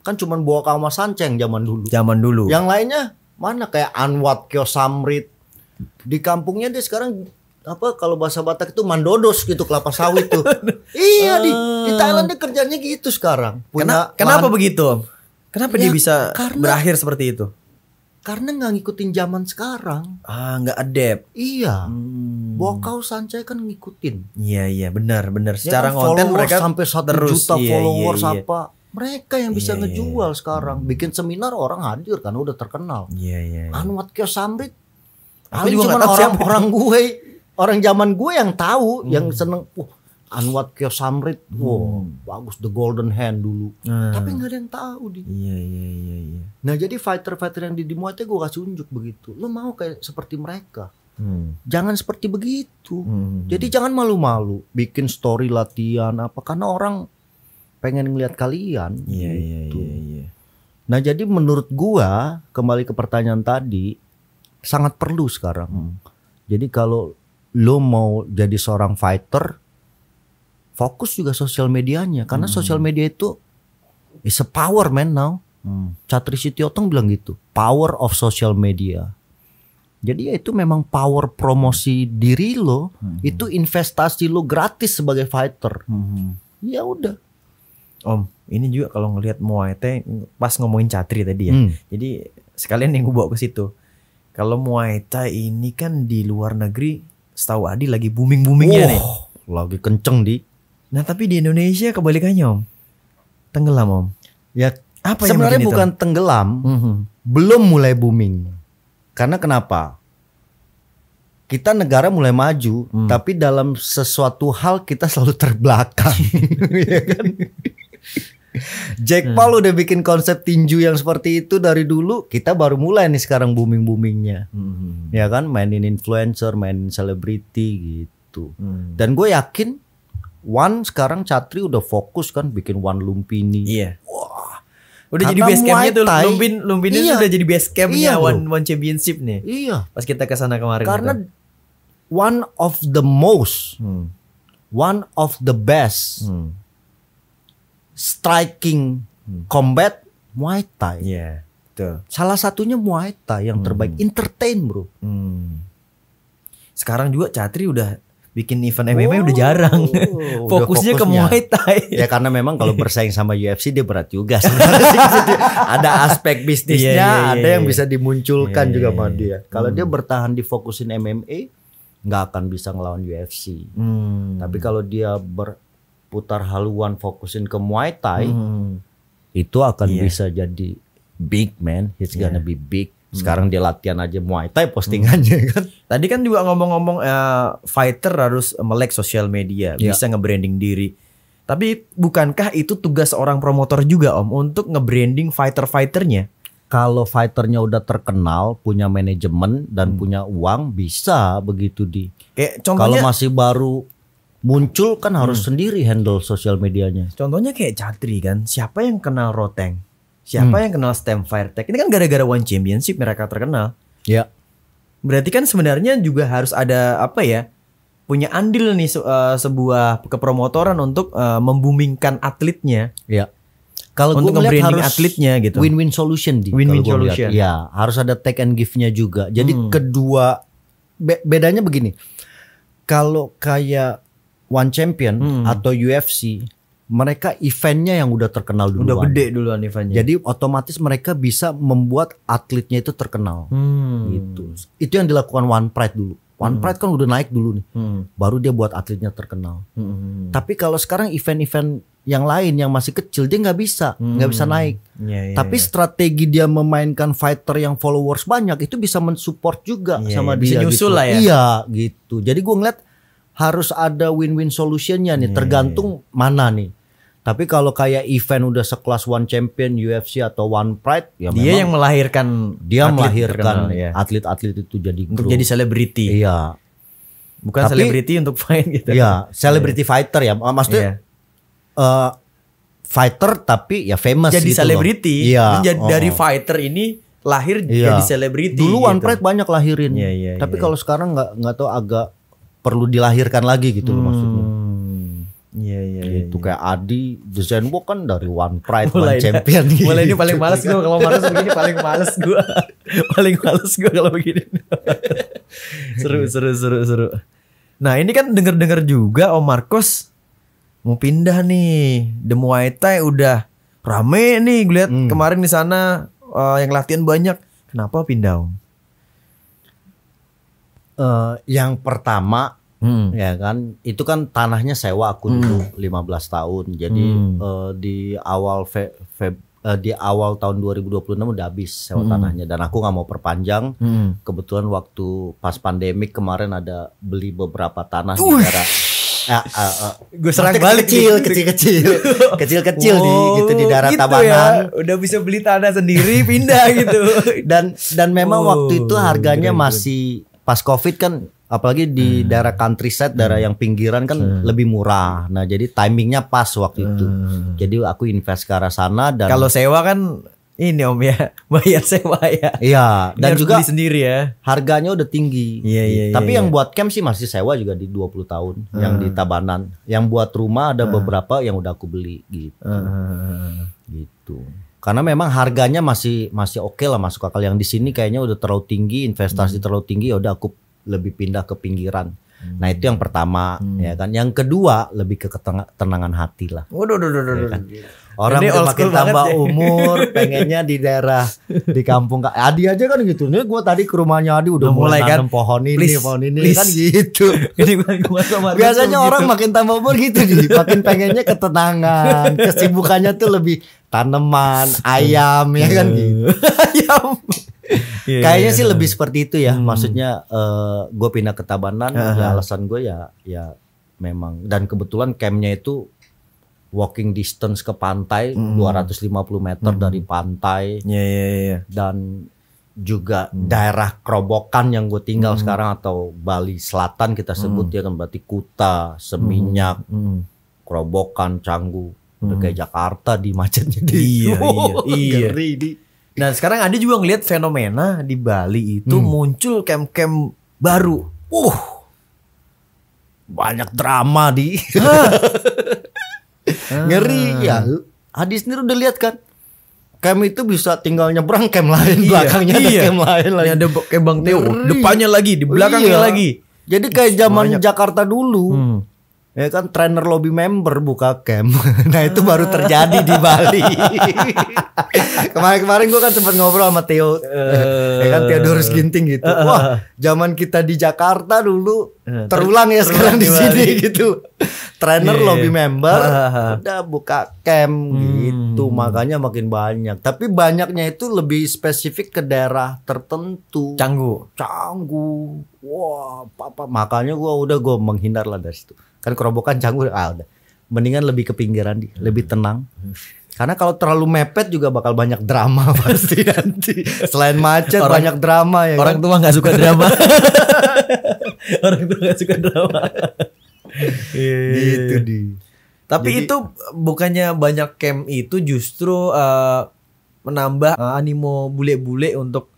Kan cuman bawa kama sanceng zaman dulu. Zaman dulu. Yang lainnya mana kayak Anwat Kiosamrit di kampungnya dia sekarang apa kalau bahasa Batak itu mandodos gitu kelapa sawit tuh. iya di di ah. Thailand dia kerjanya gitu sekarang. Punya kenapa lahan. begitu? Kenapa ya, dia bisa karena, berakhir seperti itu? Karena nggak ngikutin zaman sekarang. Ah, nggak adep. Iya. Hmm. Bokau Sancai kan ngikutin. Iya iya benar benar. Ya Secara ya kan konten mereka sampai satu terus. juta iya, iya, followers iya, iya. apa mereka yang bisa iya, iya. ngejual iya. sekarang bikin seminar orang hadir karena udah terkenal. Iya iya. iya. Anwar Kiosamrit Paling cuma orang siapa. orang gue, orang zaman gue yang tahu, hmm. yang seneng. Wah, Anwar Samrit, hmm. wow, bagus The Golden Hand dulu. Hmm. Tapi nggak ada yang tahu di. Iya iya iya. iya. Nah jadi fighter fighter yang di di gue kasih unjuk begitu. Lo mau kayak seperti mereka. Hmm. Jangan seperti begitu. Hmm. Jadi jangan malu-malu bikin story latihan apa karena orang pengen ngelihat kalian. Iya iya, gitu. iya iya. Nah jadi menurut gue, kembali ke pertanyaan tadi sangat perlu sekarang. Hmm. Jadi kalau lo mau jadi seorang fighter, fokus juga sosial medianya karena hmm. sosial media itu is a power man now. Hmm. Catri Sitiotong bilang gitu, power of social media. Jadi ya itu memang power promosi diri lo, hmm. itu investasi lo gratis sebagai fighter. Hmm. Ya udah. Om, ini juga kalau ngelihat Muay Thai pas ngomongin Catri tadi ya. Hmm. Jadi sekalian yang gue bawa ke situ. Kalau Muay Thai ini kan di luar negeri, setahu Adi lagi booming boomingnya oh, nih. Lagi kenceng di. Nah tapi di Indonesia kebalikannya om, tenggelam om. Ya apa sebenarnya bukan itu? tenggelam, mm -hmm. belum mulai booming. Karena kenapa? Kita negara mulai maju, hmm. tapi dalam sesuatu hal kita selalu terbelakang, ya kan? Jack hmm. Paul udah bikin konsep tinju yang seperti itu dari dulu. Kita baru mulai nih sekarang booming boomingnya, hmm. ya kan? Mainin influencer, mainin selebriti gitu. Hmm. Dan gue yakin One sekarang Catri udah fokus kan bikin One Lumpini. Iya. Wah. Udah jadi base campnya tuh Lumpin Lumpini iya. udah jadi base campnya iya, One One Championship nih. Iya. Pas kita ke sana kemarin. Gitu. Karena gitu. one of the most, hmm. one of the best. Hmm striking hmm. combat Muay Thai. Yeah, betul. Salah satunya Muay Thai yang terbaik hmm. entertain, Bro. Hmm. Sekarang juga Catri udah bikin event MMA oh, udah jarang. Oh, fokusnya, fokusnya ke Muay Thai. Ya karena memang kalau bersaing sama UFC dia berat juga Ada aspek bisnisnya, yeah, yeah, yeah, ada yang iya. bisa dimunculkan yeah, iya, juga iya, sama dia. Kalau hmm. dia bertahan difokusin MMA nggak akan bisa ngelawan UFC. Hmm. Tapi kalau dia ber putar haluan fokusin ke Muay Thai hmm. itu akan yeah. bisa jadi big man he's yeah. gonna iya. be big hmm. sekarang hmm. dia latihan aja Muay Thai postingannya hmm. kan tadi kan juga ngomong-ngomong uh, fighter harus melek sosial media yeah. bisa nge-branding diri tapi bukankah itu tugas seorang promotor juga om untuk nge-branding fighter-fighternya kalau fighternya udah terkenal, punya manajemen dan hmm. punya uang, bisa begitu di. Kayak contohnya, kalau masih baru muncul kan harus hmm. sendiri handle sosial medianya. Contohnya kayak Chatri kan, siapa yang kenal Roteng? Siapa hmm. yang kenal Stem Tech? Ini kan gara-gara One Championship mereka terkenal. Ya. Berarti kan sebenarnya juga harus ada apa ya? Punya andil nih uh, sebuah kepromotoran untuk uh, membumingkan atletnya. Ya. Kalau untuk branding atletnya gitu. Win-win solution di. Win-win solution. Ya, harus ada take and give-nya juga. Jadi hmm. kedua be bedanya begini. Kalau kayak One Champion hmm. atau UFC mereka eventnya yang udah terkenal dulu. Udah gede duluan eventnya. Jadi otomatis mereka bisa membuat atletnya itu terkenal. Hmm. Gitu. Itu yang dilakukan One Pride dulu. One hmm. Pride kan udah naik dulu nih. Hmm. Baru dia buat atletnya terkenal. Hmm. Tapi kalau sekarang event-event yang lain yang masih kecil dia nggak bisa, nggak hmm. bisa naik. Yeah, yeah, Tapi yeah. strategi dia memainkan fighter yang followers banyak itu bisa mensupport juga yeah, sama yeah. dia. Bisa gitu. nyusul gitu. lah ya. Iya gitu. Jadi gue ngeliat harus ada win-win solutionnya nih, iya, tergantung iya. mana nih. Tapi kalau kayak event udah sekelas One Champion UFC atau One Pride, ya dia yang melahirkan dia atlet melahirkan iya. atlet-atlet ya. itu jadi grup. jadi selebriti. Iya. Bukan selebriti untuk fight gitu. Iya, selebriti yeah. fighter ya. Maksudnya yeah. uh, fighter tapi ya famous jadi gitu. selebriti. Iya. Menjadi oh. dari fighter ini lahir jadi selebriti. Dulu gitu. One Pride banyak lahirin. ya, Tapi kalau sekarang nggak nggak tahu agak perlu dilahirkan lagi gitu loh hmm. maksudnya. Iya iya. iya Itu ya, kayak Adi desain gua kan dari One Pride mulai One Champion. Mulai gitu. Mulai ini gitu. paling males gua kalau males begini paling males gua. paling males gua kalau begini. seru seru seru seru. Nah ini kan denger-denger juga Om Marcos mau pindah nih. The Muay Thai udah rame nih gue lihat hmm. kemarin di sana uh, yang latihan banyak. Kenapa pindah Om? uh, yang pertama hmm. ya kan itu kan tanahnya sewa aku hmm. dulu hmm. 15 tahun jadi hmm. uh, di awal fe, fe, uh, di awal tahun 2026 udah habis sewa hmm. tanahnya dan aku nggak mau perpanjang hmm. kebetulan waktu pas pandemik kemarin ada beli beberapa tanah Uish. di daerah Uh, ya, uh, uh. Gue serang balik kecil, gitu. kecil, kecil, kecil, kecil wow, di gitu di daerah gitu ya. Tabanan. Ya. Udah bisa beli tanah sendiri, pindah gitu. Dan dan memang oh, waktu itu harganya gede, masih pas covid kan apalagi di hmm. daerah countryside daerah hmm. yang pinggiran kan hmm. lebih murah nah jadi timingnya pas waktu hmm. itu jadi aku invest ke arah sana dan kalau sewa kan ini om ya bayar sewa ya iya dan juga sendiri ya harganya udah tinggi iya, iya, iya, tapi iya. yang buat camp sih masih sewa juga di 20 tahun hmm. yang di hmm. Tabanan yang buat rumah ada hmm. beberapa yang udah aku beli gitu hmm. hmm gitu karena memang harganya masih masih oke okay lah masuk akal yang di sini kayaknya udah terlalu tinggi investasi hmm. terlalu tinggi ya udah aku lebih pindah ke pinggiran nah, hmm. nah itu yang pertama hmm. ya kan yang kedua lebih ke ketenangan hati lah waduh waduh waduh, ya waduh. Ya kan? Orang ini makin tambah ya. umur, pengennya di daerah di kampung Kak Adi aja kan gitu. Nih gue tadi ke rumahnya Adi udah, mulai kan pohon ini, please, pohon ini please. kan gitu. ini Biasanya gitu. orang makin tambah umur gitu nih, makin pengennya ketenangan, kesibukannya tuh lebih tanaman, ayam ya kan gitu. ayam. Yeah, Kayaknya yeah, sih yeah. lebih seperti itu ya. Hmm. Maksudnya uh, eh, gue pindah ke Tabanan, uh -huh. alasan gue ya ya memang dan kebetulan campnya itu walking distance ke pantai mm. 250 meter mm. dari pantai. Yeah, yeah, yeah. Dan juga hmm. daerah Kerobokan yang gue tinggal hmm. sekarang atau Bali Selatan kita hmm. sebut hmm. ya kan berarti Kuta, Seminyak, hmm. hmm. Kerobokan, Canggu, hmm. kayak Jakarta di macetnya di gitu. iya, oh, iya, iya. di. Nah sekarang ada juga ngelihat fenomena di Bali itu hmm. muncul camp-camp baru. Uh, banyak drama di. Ah. ngeri ya hadis ini udah lihat kan Camp itu bisa tinggal nyebrang kem lain, iya, belakangnya iya. ada camp lain lagi. Ada kem Bang Teo, depannya lagi, di belakangnya iya. lagi. Jadi kayak zaman Jakarta dulu. Hmm. Ya kan trainer lobby member buka camp. nah, itu baru terjadi di Bali. Kemarin-kemarin gue kan sempat ngobrol sama Theo. Uh, ya kan Theodorus Ginting gitu. Eh. Wah, zaman kita di Jakarta dulu eh, terulang ya sekarang di sini gitu trainer yeah. Iya. lobby member udah buka camp gitu, hmm. gitu makanya makin banyak tapi banyaknya itu lebih spesifik ke daerah tertentu canggu canggu wah papa makanya gua udah gua menghindar lah dari situ kan kerobokan canggu ah udah mendingan lebih ke pinggiran di lebih hmm. tenang karena kalau terlalu mepet juga bakal banyak drama pasti nanti. Selain macet orang, banyak drama ya. Orang kan? tua nggak suka drama. orang tua nggak suka drama. Iya, iya, iya, gitu di. Tapi Jadi, itu bukannya banyak camp itu justru uh, menambah uh, animo bule-bule untuk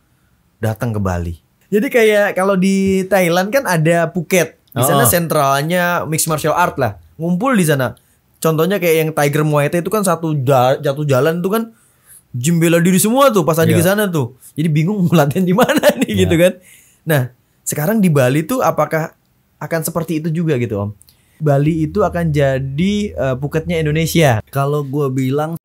datang ke Bali. Jadi kayak kalau di Thailand kan ada Phuket. Di sana oh, oh. sentralnya mixed martial art lah. Ngumpul di sana. Contohnya kayak yang Tiger Muay Thai itu kan satu jatuh jalan itu kan gym bela diri semua tuh pas ada yeah. di sana tuh. Jadi bingung latihan di mana nih yeah. gitu kan. Nah, sekarang di Bali tuh apakah akan seperti itu juga gitu om. Bali itu akan jadi uh, eh, puketnya Indonesia. Kalau gue bilang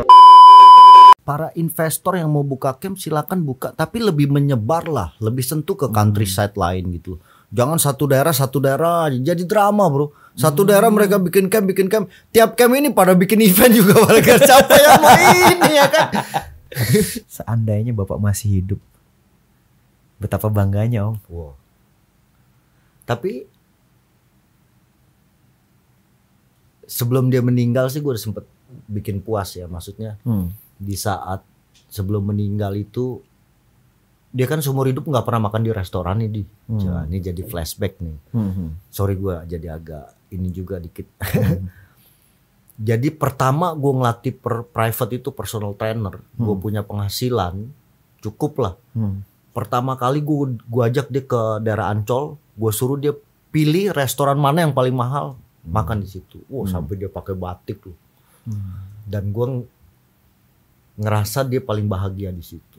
para investor yang mau buka camp silakan buka tapi lebih menyebar lah lebih sentuh ke countryside hmm. lain gitu jangan satu daerah satu daerah jadi drama bro satu hmm. daerah mereka bikin camp bikin camp tiap camp ini pada bikin event juga mereka capek sama ini ya kan seandainya bapak masih hidup betapa bangganya om wow. tapi sebelum dia meninggal sih gue udah sempet bikin puas ya maksudnya hmm. di saat sebelum meninggal itu dia kan seumur hidup nggak pernah makan di restoran ini. Hmm. Nah, ini jadi flashback nih. Hmm. hmm. Sorry gue jadi agak ini juga dikit. Hmm. jadi pertama gue ngelatih per private itu personal trainer. Hmm. Gue punya penghasilan cukup lah. Hmm. Pertama kali gue gue ajak dia ke daerah Ancol. Gue suruh dia pilih restoran mana yang paling mahal makan di situ. Wow, hmm. sampai dia pakai batik loh. Hmm. Dan gue ngerasa dia paling bahagia di situ.